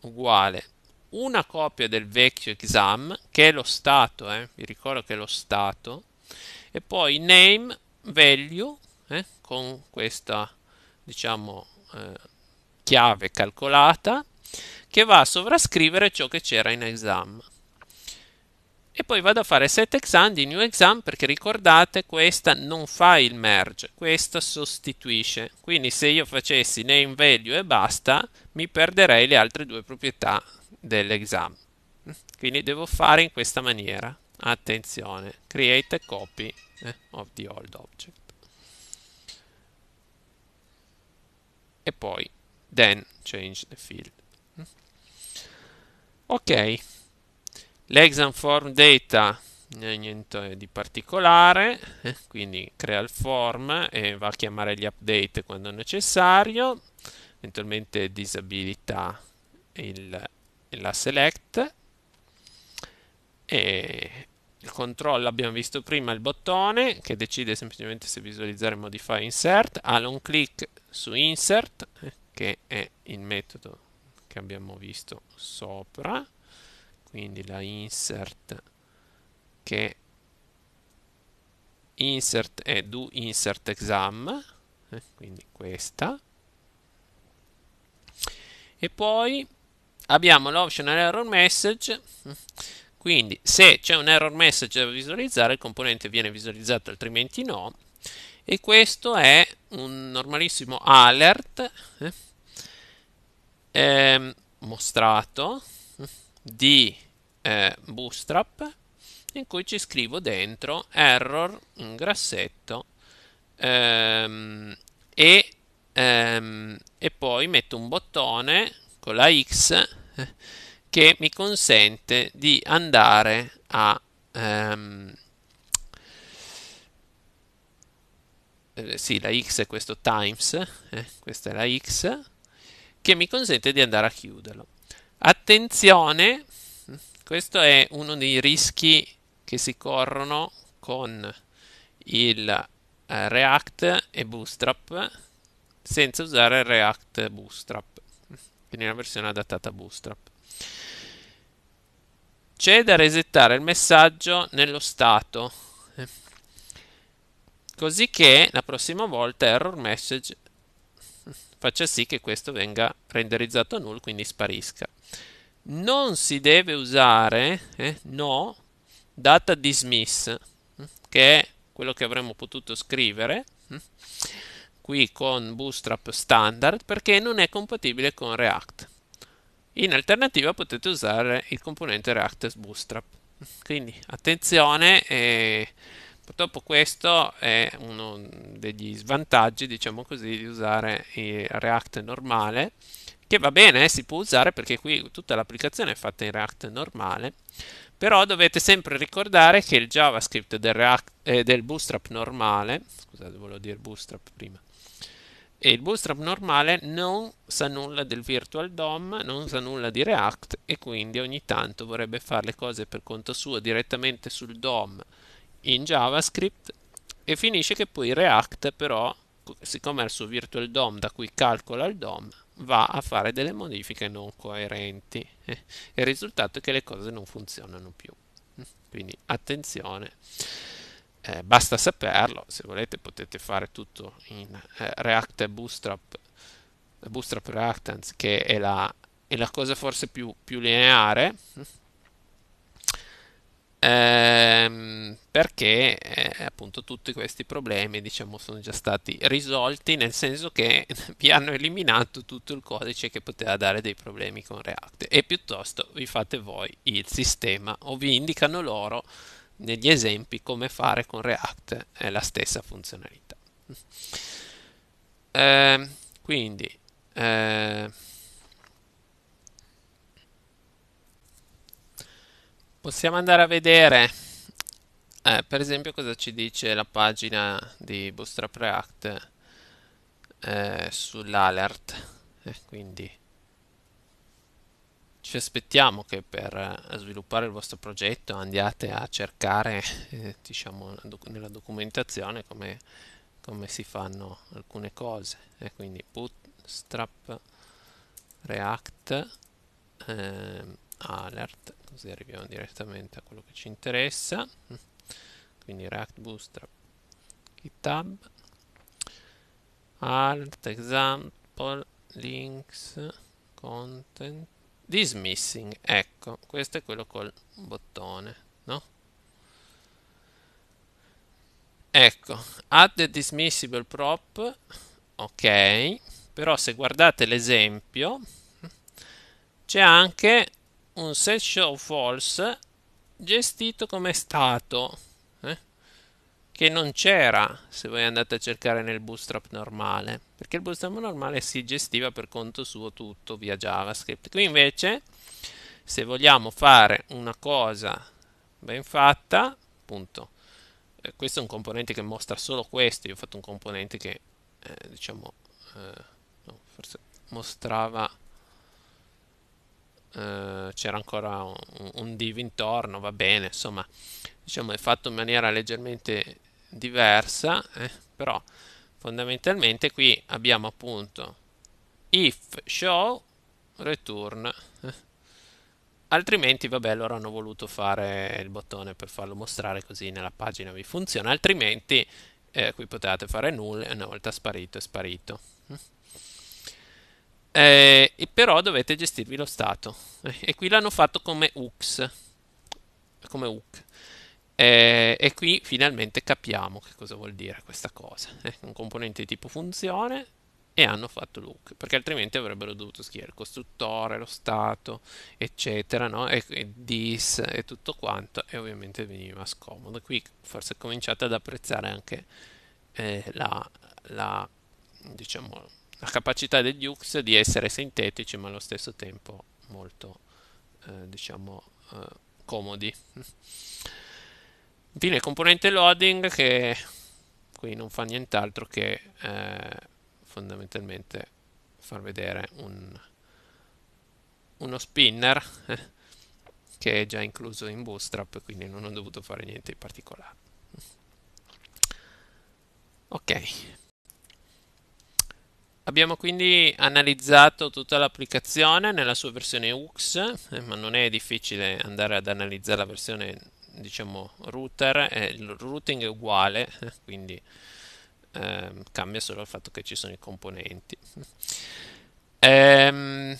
uguale una copia del vecchio exam che è lo stato, eh, vi ricordo che è lo stato, e poi name value con questa diciamo eh, chiave calcolata che va a sovrascrivere ciò che c'era in exam e poi vado a fare set exam di new exam perché ricordate questa non fa il merge questa sostituisce quindi se io facessi name value e basta mi perderei le altre due proprietà dell'exam quindi devo fare in questa maniera attenzione create a copy eh, of the old object e poi then change the field. Mm. Ok, l'exam form data niente di particolare, eh, quindi crea il form e va a chiamare gli update quando necessario, eventualmente disabilita il, la select e, il controllo abbiamo visto prima il bottone che decide semplicemente se visualizzare modify insert un click su insert eh, che è il metodo che abbiamo visto sopra quindi la insert che insert è do insert exam eh, quindi questa e poi abbiamo l'optional error message quindi se c'è un error message da visualizzare, il componente viene visualizzato, altrimenti no. E questo è un normalissimo alert eh, eh, mostrato di eh, Bootstrap in cui ci scrivo dentro error in grassetto ehm, e, ehm, e, poi metto un bottone con la X eh, che mi consente di andare a ehm, eh, sì, la x è questo times, eh, questa è la x, che mi consente di andare a chiuderlo. Attenzione, questo è uno dei rischi che si corrono con il eh, React e Bootstrap senza usare React Bootstrap, quindi la versione adattata a Bootstrap. C'è da resettare il messaggio nello stato, così che la prossima volta error message faccia sì che questo venga renderizzato null, quindi sparisca. Non si deve usare, eh, no, data dismiss, che è quello che avremmo potuto scrivere eh, qui con Bootstrap standard perché non è compatibile con React. In alternativa potete usare il componente Reactors Bootstrap. Quindi attenzione, eh, purtroppo questo è uno degli svantaggi, diciamo così, di usare il React normale, che va bene, si può usare perché qui tutta l'applicazione è fatta in React normale, però dovete sempre ricordare che il JavaScript del, React, eh, del Bootstrap normale, scusate, volevo dire Bootstrap prima, e il bootstrap normale non sa nulla del virtual DOM, non sa nulla di React e quindi ogni tanto vorrebbe fare le cose per conto suo direttamente sul DOM in JavaScript e finisce che poi React però, siccome è il suo virtual DOM da cui calcola il DOM, va a fare delle modifiche non coerenti e eh, il risultato è che le cose non funzionano più. Quindi attenzione eh, basta saperlo, se volete potete fare tutto in eh, React Bootstrap, Bootstrap React, che è la, è la, cosa forse più, più lineare, ehm, perché eh, appunto tutti questi problemi diciamo, sono già stati risolti, nel senso che vi hanno eliminato tutto il codice che poteva dare dei problemi con React e piuttosto vi fate voi il sistema o vi indicano loro negli esempi come fare con React eh, la stessa funzionalità. Eh, quindi eh, possiamo andare a vedere eh, per esempio cosa ci dice la pagina di Bootstrap React eh, sull'alert. Eh, quindi ci aspettiamo che per eh, sviluppare il vostro progetto andiate a cercare eh, diciamo, nella documentazione come, come, si fanno alcune cose E eh, quindi bootstrap react ehm, alert così arriviamo direttamente a quello che ci interessa quindi react bootstrap github alert example links content dismissing ecco questo è quello col bottone no ecco add the dismissible prop ok però se guardate l'esempio c'è anche un set show false gestito come stato che non c'era se voi andate a cercare nel bootstrap normale, perché il bootstrap normale si gestiva per conto suo tutto via JavaScript. Qui invece, se vogliamo fare una cosa ben fatta, appunto, eh, questo è un componente che mostra solo questo, io ho fatto un componente che, eh, diciamo, eh, no, forse mostrava eh, c'era ancora un, un, div intorno, va bene, insomma, diciamo è fatto in maniera leggermente diversa, eh, però fondamentalmente qui abbiamo appunto if show return eh. altrimenti vabbè loro hanno voluto fare il bottone per farlo mostrare così nella pagina vi funziona altrimenti eh, qui potete fare nulla e una volta sparito è sparito eh, eh però dovete gestirvi lo stato eh, e qui l'hanno fatto come UX come UC e, eh, e qui finalmente capiamo che cosa vuol dire questa cosa. Eh? Un componente di tipo funzione e hanno fatto look, perché altrimenti avrebbero dovuto scrivere il costruttore, lo stato, eccetera, no? e, e this e tutto quanto, e ovviamente veniva scomodo. Qui forse cominciate ad apprezzare anche eh, la, la, diciamo, la, capacità degli UX di essere sintetici, ma allo stesso tempo molto, eh, diciamo, eh, comodi infine il componente loading che qui non fa nient'altro che eh, fondamentalmente far vedere un, uno spinner eh, che è già incluso in Bootstrap quindi non ho dovuto fare niente di particolare ok Abbiamo quindi analizzato tutta l'applicazione nella sua versione UX, eh, ma non è difficile andare ad analizzare la versione diciamo router e il routing è uguale quindi ehm, cambia solo il fatto che ci sono i componenti ehm,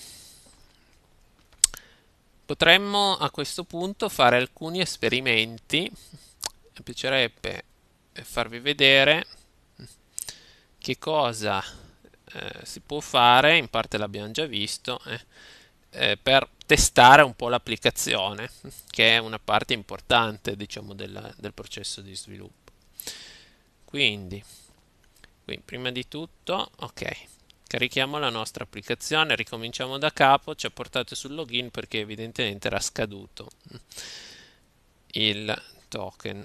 potremmo a questo punto fare alcuni esperimenti mi piacerebbe eh, farvi vedere che cosa eh, si può fare in parte l'abbiamo già visto eh, eh, per testare un po' l'applicazione, che è una parte importante diciamo, del, del processo di sviluppo. Quindi, quindi, prima di tutto, ok, carichiamo la nostra applicazione, ricominciamo da capo, ci ha portato sul login perché evidentemente era scaduto il token.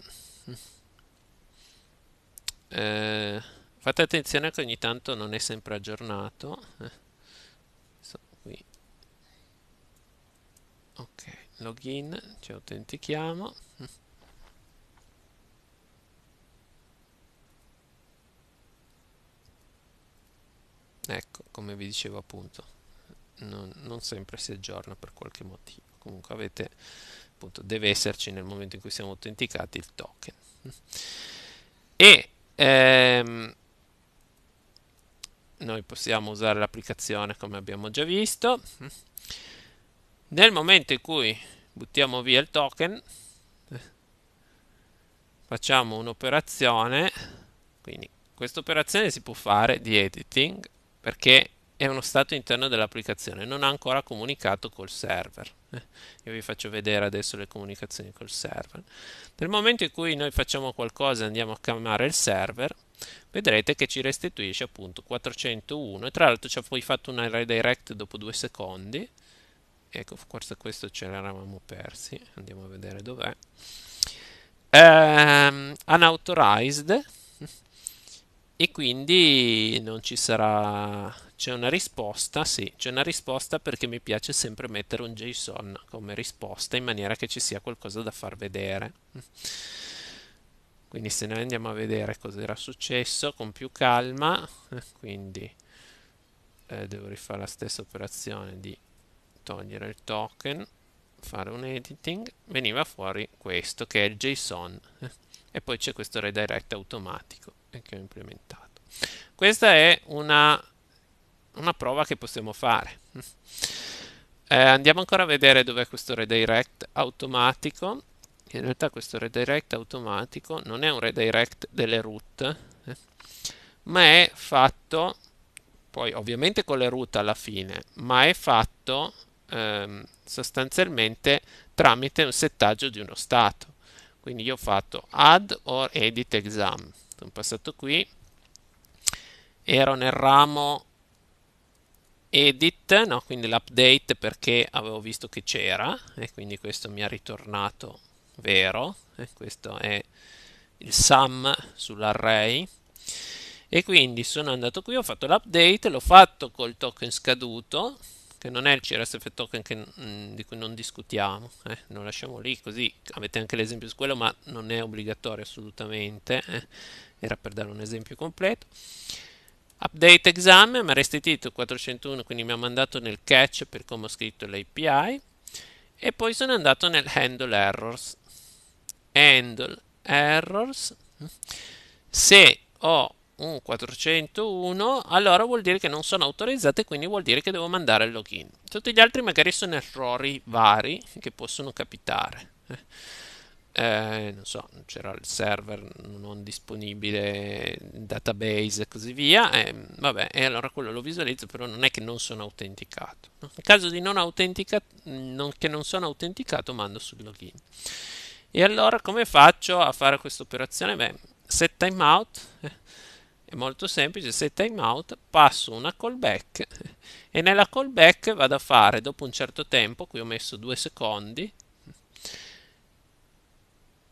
Eh, fate attenzione che ogni tanto non è sempre aggiornato. Eh. login, ci autentichiamo. Ecco, come vi dicevo appunto, non, non sempre si aggiorna per qualche motivo. Comunque avete, appunto, deve esserci nel momento in cui siamo autenticati il token. E ehm, noi possiamo usare l'applicazione come abbiamo già visto nel momento in cui buttiamo via il token facciamo un'operazione quindi questa operazione si può fare di editing perché è uno stato interno dell'applicazione non ha ancora comunicato col server eh, io vi faccio vedere adesso le comunicazioni col server nel momento in cui noi facciamo qualcosa e andiamo a chiamare il server vedrete che ci restituisce appunto 401 e tra l'altro ci ha poi fatto una redirect dopo due secondi ecco forse questo ce l'eravamo persi andiamo a vedere dov'è um, unauthorized e quindi non ci sarà c'è una risposta sì c'è una risposta perché mi piace sempre mettere un json come risposta in maniera che ci sia qualcosa da far vedere quindi se noi andiamo a vedere cosa era successo con più calma quindi eh, devo rifare la stessa operazione di togliere il token fare un editing veniva fuori questo che è il JSON e poi c'è questo redirect automatico eh, che ho implementato questa è una, una prova che possiamo fare eh, andiamo ancora a vedere dov'è questo redirect automatico in realtà questo redirect automatico non è un redirect delle root eh, ma è fatto poi ovviamente con le root alla fine ma è fatto ehm, sostanzialmente tramite un settaggio di uno stato. Quindi io ho fatto add or edit exam, sono passato qui, ero nel ramo edit, no? quindi l'update perché avevo visto che c'era e quindi questo mi ha ritornato vero, e questo è il sum sull'array e quindi sono andato qui, ho fatto l'update, l'ho fatto col token scaduto che non è il CRSF token che, mh, mm, di cui non discutiamo, eh, lo lasciamo lì così avete anche l'esempio su quello, ma non è obbligatorio assolutamente, eh. era per dare un esempio completo. Update exam, mi ha restituito 401, quindi mi ha mandato nel catch per come ho scritto l'API e poi sono andato nel handle errors. Handle errors. Se ho un 401, allora vuol dire che non sono autorizzate, quindi vuol dire che devo mandare il login. Tutti gli altri magari sono errori vari che possono capitare. Eh. eh, non so, c'era il server non disponibile, database e così via, eh, vabbè, e allora quello lo visualizzo, però non è che non sono autenticato. In caso di non autenticato, che non sono autenticato, mando sul login. E allora come faccio a fare questa operazione? Beh, set timeout. Eh, è molto semplice, se timeout passo una callback e nella callback vado a fare dopo un certo tempo, qui ho messo due secondi,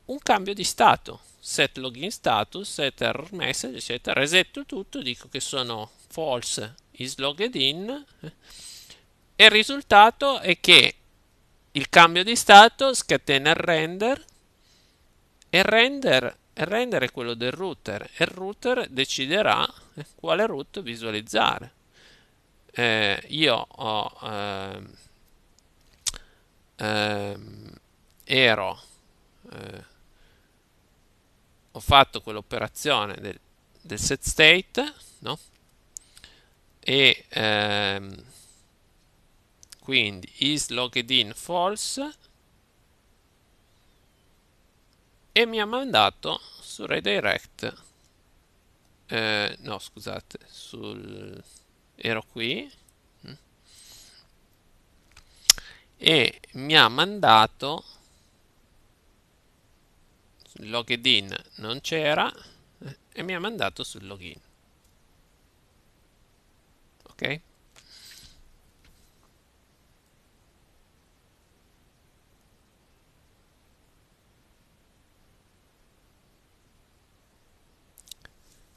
un cambio di stato, set login status, set error message, eccetera, resetto tutto, dico che sono false is logged in e il risultato è che il cambio di stato scatena il render e il render rendere quello del router e il router deciderà eh, quale root visualizzare. Eh, io ho, ehm, ehm, eh, eh, ero, ho fatto quell'operazione del, del set state no? e ehm, quindi is logged in false e mi ha mandato su redirect eh, no scusate sul ero qui mm. e mi ha mandato sul login non c'era e mi ha mandato sul login ok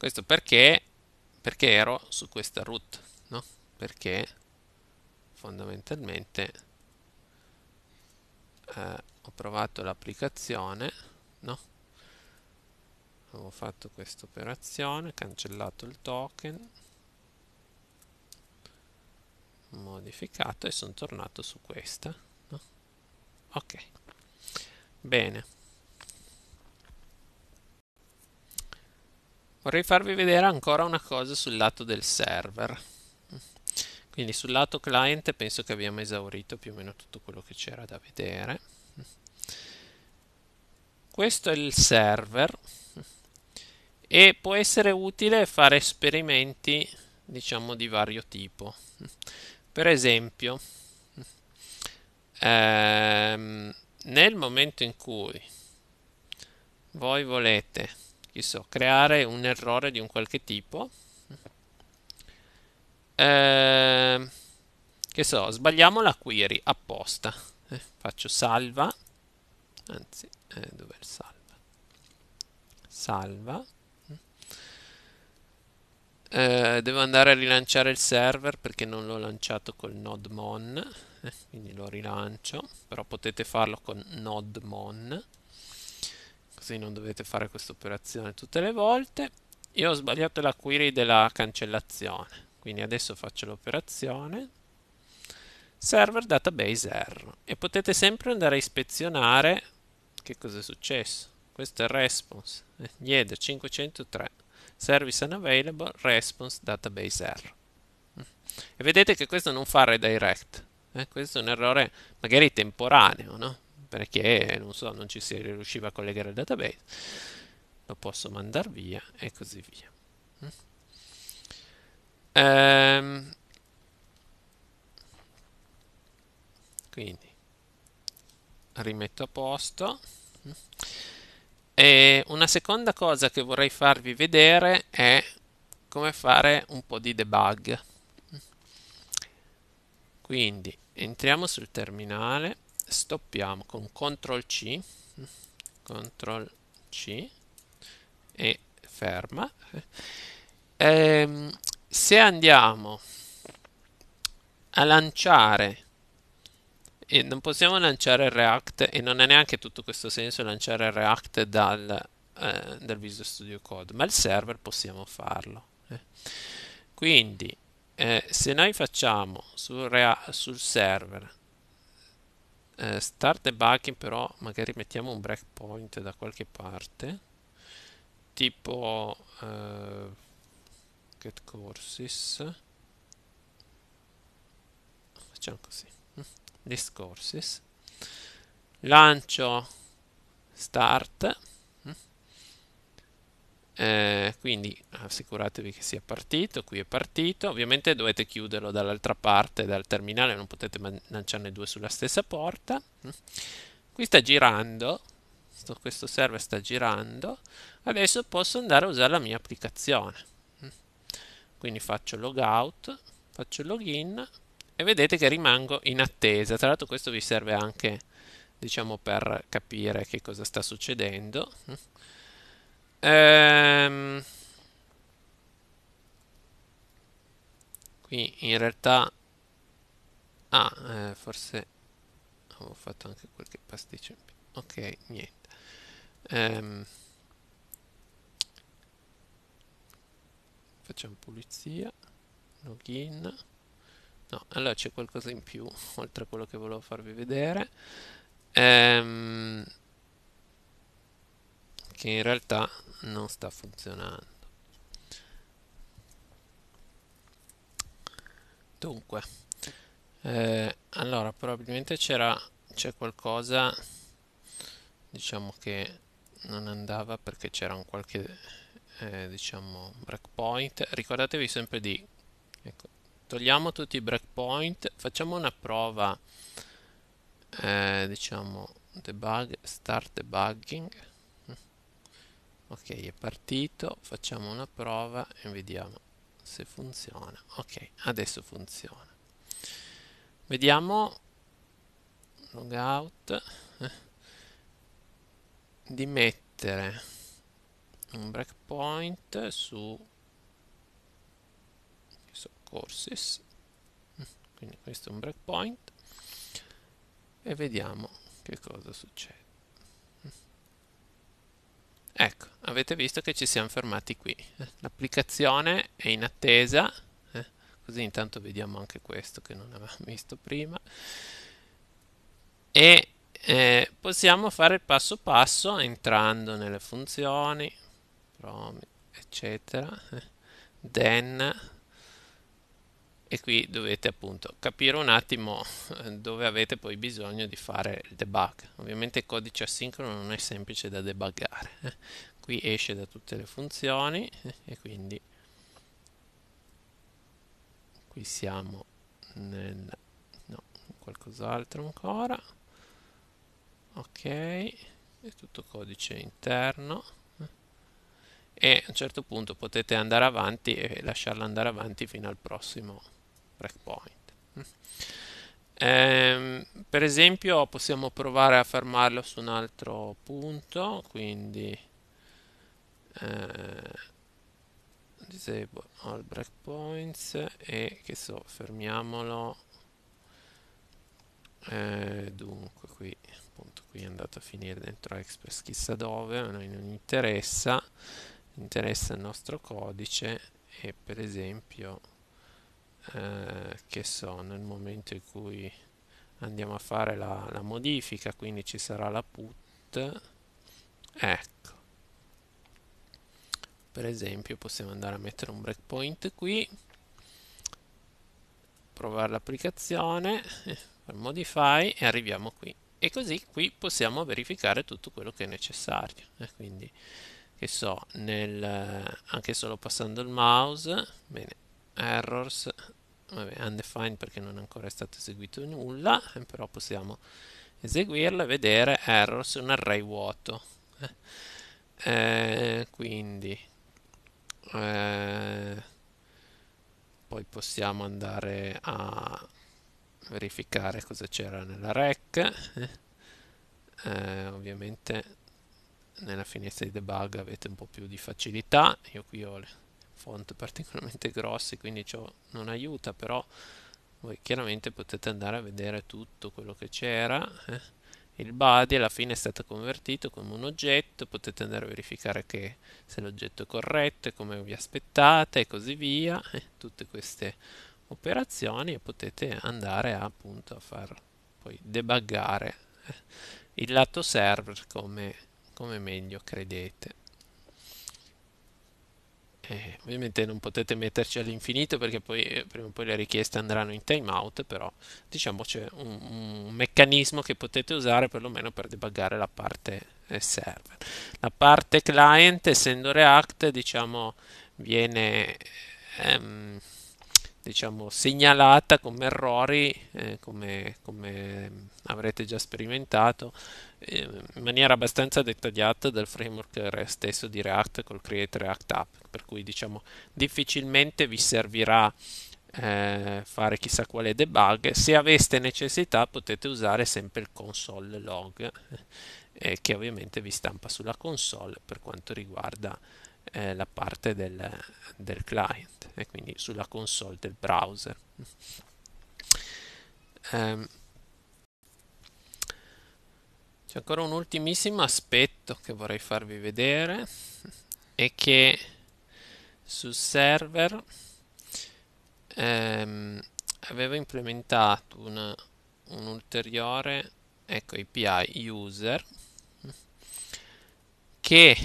Questo perché, perché ero su questa root, no? Perché fondamentalmente eh, ho provato l'applicazione, no? Avevo fatto questa operazione, cancellato il token, modificato e sono tornato su questa, no? Ok, bene. vorrei farvi vedere ancora una cosa sul lato del server quindi sul lato client penso che abbiamo esaurito più o meno tutto quello che c'era da vedere questo è il server e può essere utile fare esperimenti diciamo di vario tipo per esempio ehm, nel momento in cui voi volete che so, creare un errore di un qualche tipo. Eh, che so, sbagliamo la query apposta. Eh, faccio salva. Anzi, eh, dov'è il salva? Salva. Eh, devo andare a rilanciare il server perché non l'ho lanciato col nodmon, eh, quindi lo rilancio, però potete farlo con nodmon così non dovete fare questa operazione tutte le volte. Io ho sbagliato la query della cancellazione, quindi adesso faccio l'operazione server database error e potete sempre andare a ispezionare che cosa è successo. Questo è response, eh, IED 503, service unavailable, response database error. Mm. E vedete che questo non fa redirect, eh? questo è un errore magari temporaneo, no? perché non so, non ci si riusciva a collegare al database, lo posso mandare via e così via. Ehm, quindi rimetto a posto. E una seconda cosa che vorrei farvi vedere è come fare un po' di debug. Quindi entriamo sul terminale stoppiamo con CTRL C, CTRL C e ferma. E, ehm, se andiamo a lanciare e non possiamo lanciare React e non ha neanche tutto questo senso lanciare React dal, eh, dal Visual Studio Code, ma il server possiamo farlo. Eh. Quindi eh, se noi facciamo sul, rea- sul server eh, start debugging però magari mettiamo un breakpoint da qualche parte tipo eh, get courses facciamo così list mm. lancio start eh, quindi assicuratevi che sia partito, qui è partito, ovviamente dovete chiuderlo dall'altra parte, dal terminale, non potete man- lanciarne due sulla stessa porta. Qui sta girando, sto, questo server sta girando, adesso posso andare a usare la mia applicazione. Quindi faccio logout, faccio login e vedete che rimango in attesa. Tra l'altro questo vi serve anche diciamo per capire che cosa sta succedendo Ehm... Qui in realtà... Ah, eh, forse avevo fatto anche qualche pasticcio in più. Ok, niente. Ehm... Facciamo pulizia. Login. No, allora c'è qualcosa in più, oltre a quello che volevo farvi vedere. Ehm che in realtà non sta funzionando dunque eh, allora probabilmente c'era c'è qualcosa diciamo che non andava perché c'era un qualche eh, diciamo breakpoint ricordatevi sempre di ecco, togliamo tutti i breakpoint facciamo una prova eh, diciamo debug start debugging ok è partito facciamo una prova e vediamo se funziona ok adesso funziona vediamo logout eh. di mettere un breakpoint su sources quindi questo è un breakpoint e vediamo che cosa succede Ecco, avete visto che ci siamo fermati qui. L'applicazione è in attesa, eh? così intanto vediamo anche questo che non avevamo visto prima. E eh, possiamo fare il passo passo entrando nelle funzioni, eccetera, eh? then e qui dovete appunto capire un attimo eh, dove avete poi bisogno di fare il debug ovviamente il codice asincrono non è semplice da debuggare eh. qui esce da tutte le funzioni eh, e quindi qui siamo nel no, qualcos'altro ancora ok è tutto codice interno e a un certo punto potete andare avanti e lasciarla andare avanti fino al prossimo breakpoint. Eh, per esempio possiamo provare a fermarlo su un altro punto, quindi eh, disable all breakpoints e che so, fermiamolo eh, dunque qui appunto qui è andato a finire dentro Express chissà dove, a noi non interessa interessa il nostro codice e per esempio eh, che so nel momento in cui andiamo a fare la, la modifica quindi ci sarà la put ecco per esempio possiamo andare a mettere un breakpoint qui provare l'applicazione modify e arriviamo qui e così qui possiamo verificare tutto quello che è necessario eh, quindi che so nel, anche solo passando il mouse bene errors vabbè, undefined perché non è ancora stato eseguito nulla eh, però possiamo eseguirlo e vedere errors un array vuoto eh, eh, quindi eh, poi possiamo andare a verificare cosa c'era nella rec eh. eh, ovviamente nella finestra di debug avete un po' più di facilità io qui ho le font particolarmente grossi quindi ciò non aiuta però voi chiaramente potete andare a vedere tutto quello che c'era eh. il body alla fine è stato convertito come un oggetto potete andare a verificare che se l'oggetto è corretto e come vi aspettate e così via eh. tutte queste operazioni e potete andare a, appunto a far poi debuggare eh. il lato server come, come meglio credete eh, ovviamente non potete metterci all'infinito perché poi eh, prima o poi le richieste andranno in timeout, però diciamo c'è un, un, meccanismo che potete usare perlomeno per debuggare la parte eh, server. La parte client, essendo React, diciamo, viene ehm, diciamo, segnalata come errori, eh, come, come avrete già sperimentato, Ehm, in maniera abbastanza dettagliata dal framework stesso di React col Create React App, per cui diciamo difficilmente vi servirà eh, fare chissà quale debug. Se aveste necessità potete usare sempre il console log eh, che ovviamente vi stampa sulla console per quanto riguarda eh, la parte del, del client e quindi sulla console del browser. Um, c'è ancora un ultimissimo aspetto che vorrei farvi vedere è che sul server ehm, avevo implementato una, un ulteriore ecco, API user che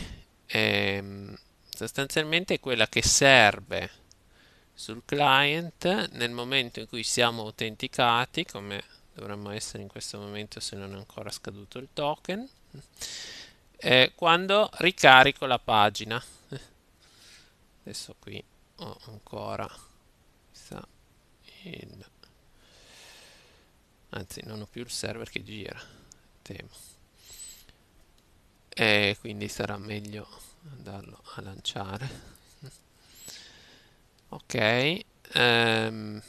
ehm, sostanzialmente è quella che serve sul client nel momento in cui siamo autenticati come dovremmo essere in questo momento se non è ancora scaduto il token, eh, quando ricarico la pagina. Adesso qui ho ancora, il... anzi non ho più il server che gira, temo. E quindi sarà meglio andarlo a lanciare. ok. Um,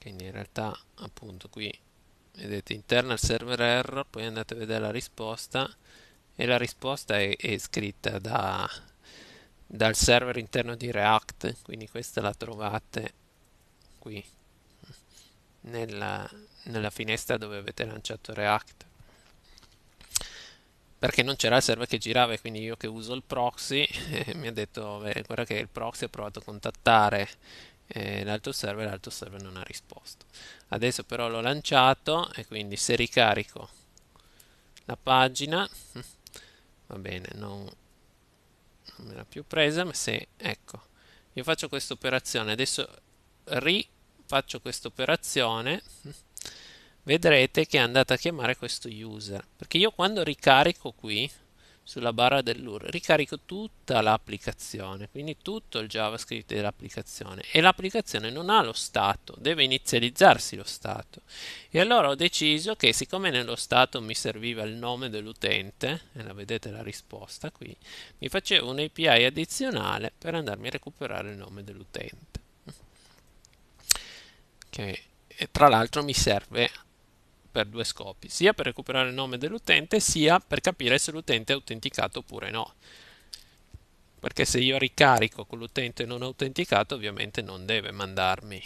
quindi in realtà appunto qui vedete internal server error poi andate a vedere la risposta e la risposta è, è scritta da, dal server interno di React quindi questa la trovate qui nella, nella finestra dove avete lanciato React perché non c'era il server che girava e quindi io che uso il proxy mi ha detto beh, guarda che il proxy ha provato a contattare eh, l'altro server l'altro server non ha risposto adesso però l'ho lanciato e quindi se ricarico la pagina va bene non, non me l'ha più presa ma se ecco io faccio questa operazione adesso rifaccio questa operazione vedrete che è andata a chiamare questo user perché io quando ricarico qui sulla barra dell'URL ricarico tutta l'applicazione quindi tutto il javascript dell'applicazione e l'applicazione non ha lo stato deve inizializzarsi lo stato e allora ho deciso che siccome nello stato mi serviva il nome dell'utente e la vedete la risposta qui mi facevo un API addizionale per andarmi a recuperare il nome dell'utente che tra l'altro mi serve per due scopi, sia per recuperare il nome dell'utente, sia per capire se l'utente è autenticato oppure no. Perché se io ricarico con l'utente non autenticato, ovviamente non deve mandarmi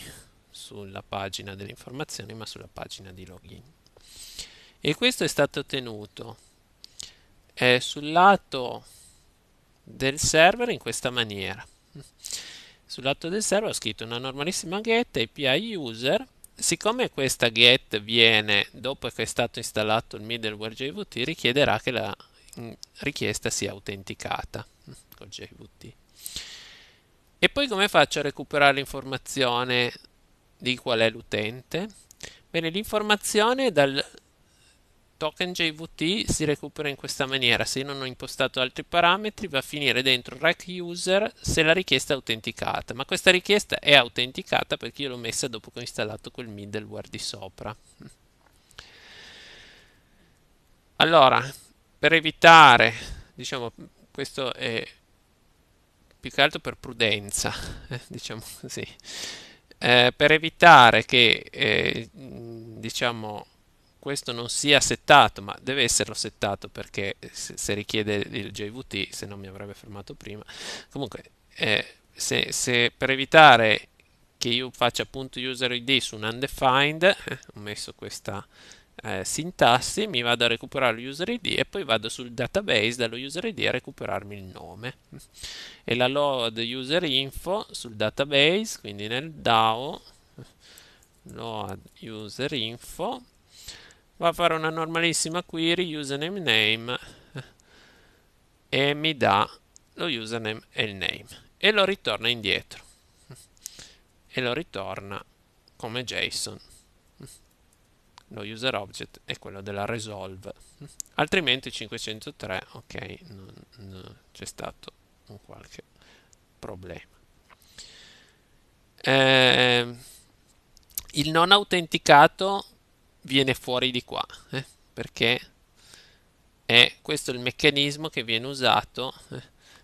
sulla pagina delle informazioni, ma sulla pagina di login. E questo è stato ottenuto eh, sul lato del server in questa maniera. Sul lato del server ho scritto una normalissima get API user siccome questa get viene dopo che è stato installato il middleware JVT, richiederà che la mm, richiesta sia autenticata mm, con JVT. E poi come faccio a recuperare l'informazione di qual è l'utente? Bene, l'informazione dal token JVT si recupera in questa maniera, se io non ho impostato altri parametri va a finire dentro rec user se la richiesta è autenticata, ma questa richiesta è autenticata perché io l'ho messa dopo che ho installato quel middleware di sopra. Allora, per evitare, diciamo, questo è più che altro per prudenza, eh, diciamo così, eh, per evitare che, eh, diciamo, questo non sia settato, ma deve esserlo settato perché eh, se, richiede il JVT, se no mi avrebbe fermato prima. Comunque, eh, se, se, per evitare che io faccia appunto user id su un undefined, eh, ho messo questa eh, sintassi, mi vado a recuperare lo user id e poi vado sul database dallo user id a recuperarmi il nome. E la load user info sul database, quindi nel DAO, load user info va a fare una normalissima query username name e mi dà lo username e il name e lo ritorna indietro e lo ritorna come JSON lo user object è quello della resolve altrimenti 503 ok c'è stato un qualche problema eh, il non autenticato viene fuori di qua, eh? perché è questo il meccanismo che viene usato eh,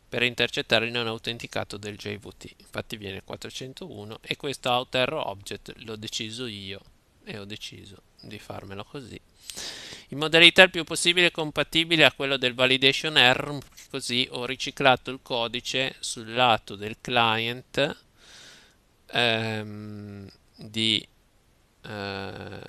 per intercettare il non autenticato del JVT. Infatti viene 401 e questo out object l'ho deciso io e ho deciso di farmelo così. In modalità il più possibile compatibile a quello del validation error, così ho riciclato il codice sul lato del client ehm, di eh,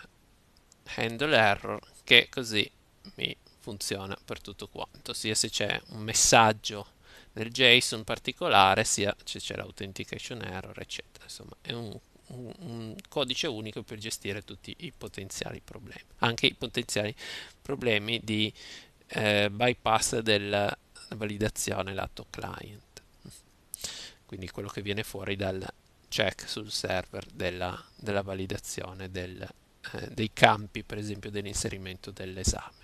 handle error che così mi funziona per tutto quanto, sia se c'è un messaggio nel JSON particolare, sia se c'è l'authentication error, eccetera. Insomma, è un, un, un codice unico per gestire tutti i potenziali problemi, anche i potenziali problemi di eh, bypass della validazione lato client quindi quello che viene fuori dal check sul server della, della validazione del, eh, dei campi, per esempio, dell'inserimento dell'esame.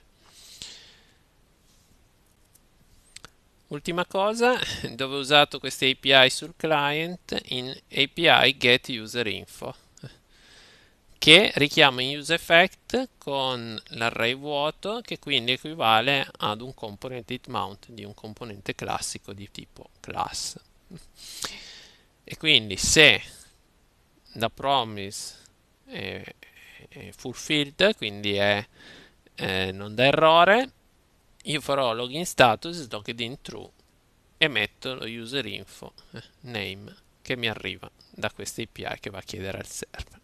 Ultima cosa, dove ho usato queste API sul client in API get user info che richiama in useEffect con l'array vuoto che quindi equivale ad un componente itMount di un componente classico di tipo class. E quindi se da promise fulfilled, quindi è, eh, non dà errore. Io farò login status logged in true e metto lo user info eh, name che mi arriva da questa API che va a chiedere al server.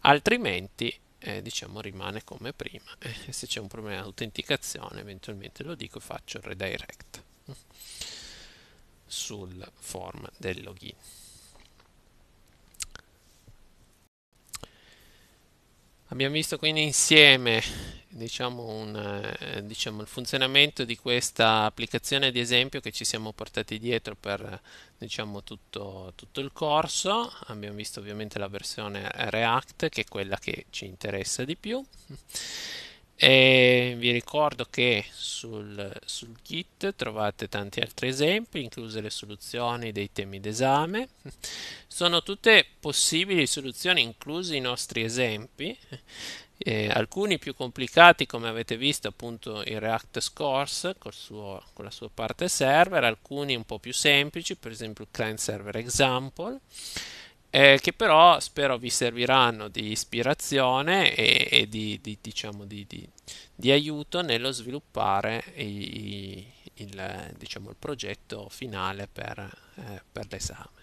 Altrimenti eh, diciamo rimane come prima. Eh, se c'è un problema di autenticazione, eventualmente lo dico e faccio il redirect mm, sul form del login. Abbiamo visto quindi insieme diciamo, un, eh, diciamo, il funzionamento di questa applicazione di esempio che ci siamo portati dietro per diciamo, tutto, tutto, il corso. Abbiamo visto ovviamente la versione React che è quella che ci interessa di più. E vi ricordo che sul, sul, kit trovate tanti altri esempi, incluse le soluzioni dei temi d'esame. Sono tutte possibili soluzioni, inclusi i nostri esempi, eh, alcuni più complicati come avete visto appunto il React Scores col suo, con la sua parte server, alcuni un po' più semplici, per esempio il client server example eh, che però spero vi serviranno di ispirazione e, e di, di, diciamo, di, di, aiuto nello sviluppare i, i, il, diciamo, il, progetto finale per, eh, per l'esame.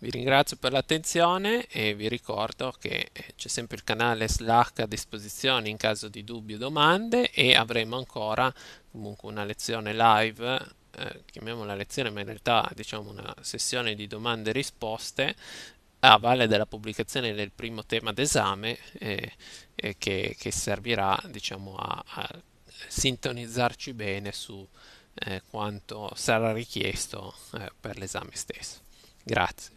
Vi ringrazio per l'attenzione e vi ricordo che eh, c'è sempre il canale Slack a disposizione in caso di dubbi o domande e avremo ancora comunque una lezione live eh, chiamiamola lezione, ma in realtà diciamo una sessione di domande e risposte a ah, valle della pubblicazione del primo tema d'esame eh, eh, che, che, servirà diciamo, a, a, sintonizzarci bene su eh, quanto sarà richiesto eh, per l'esame stesso. Grazie.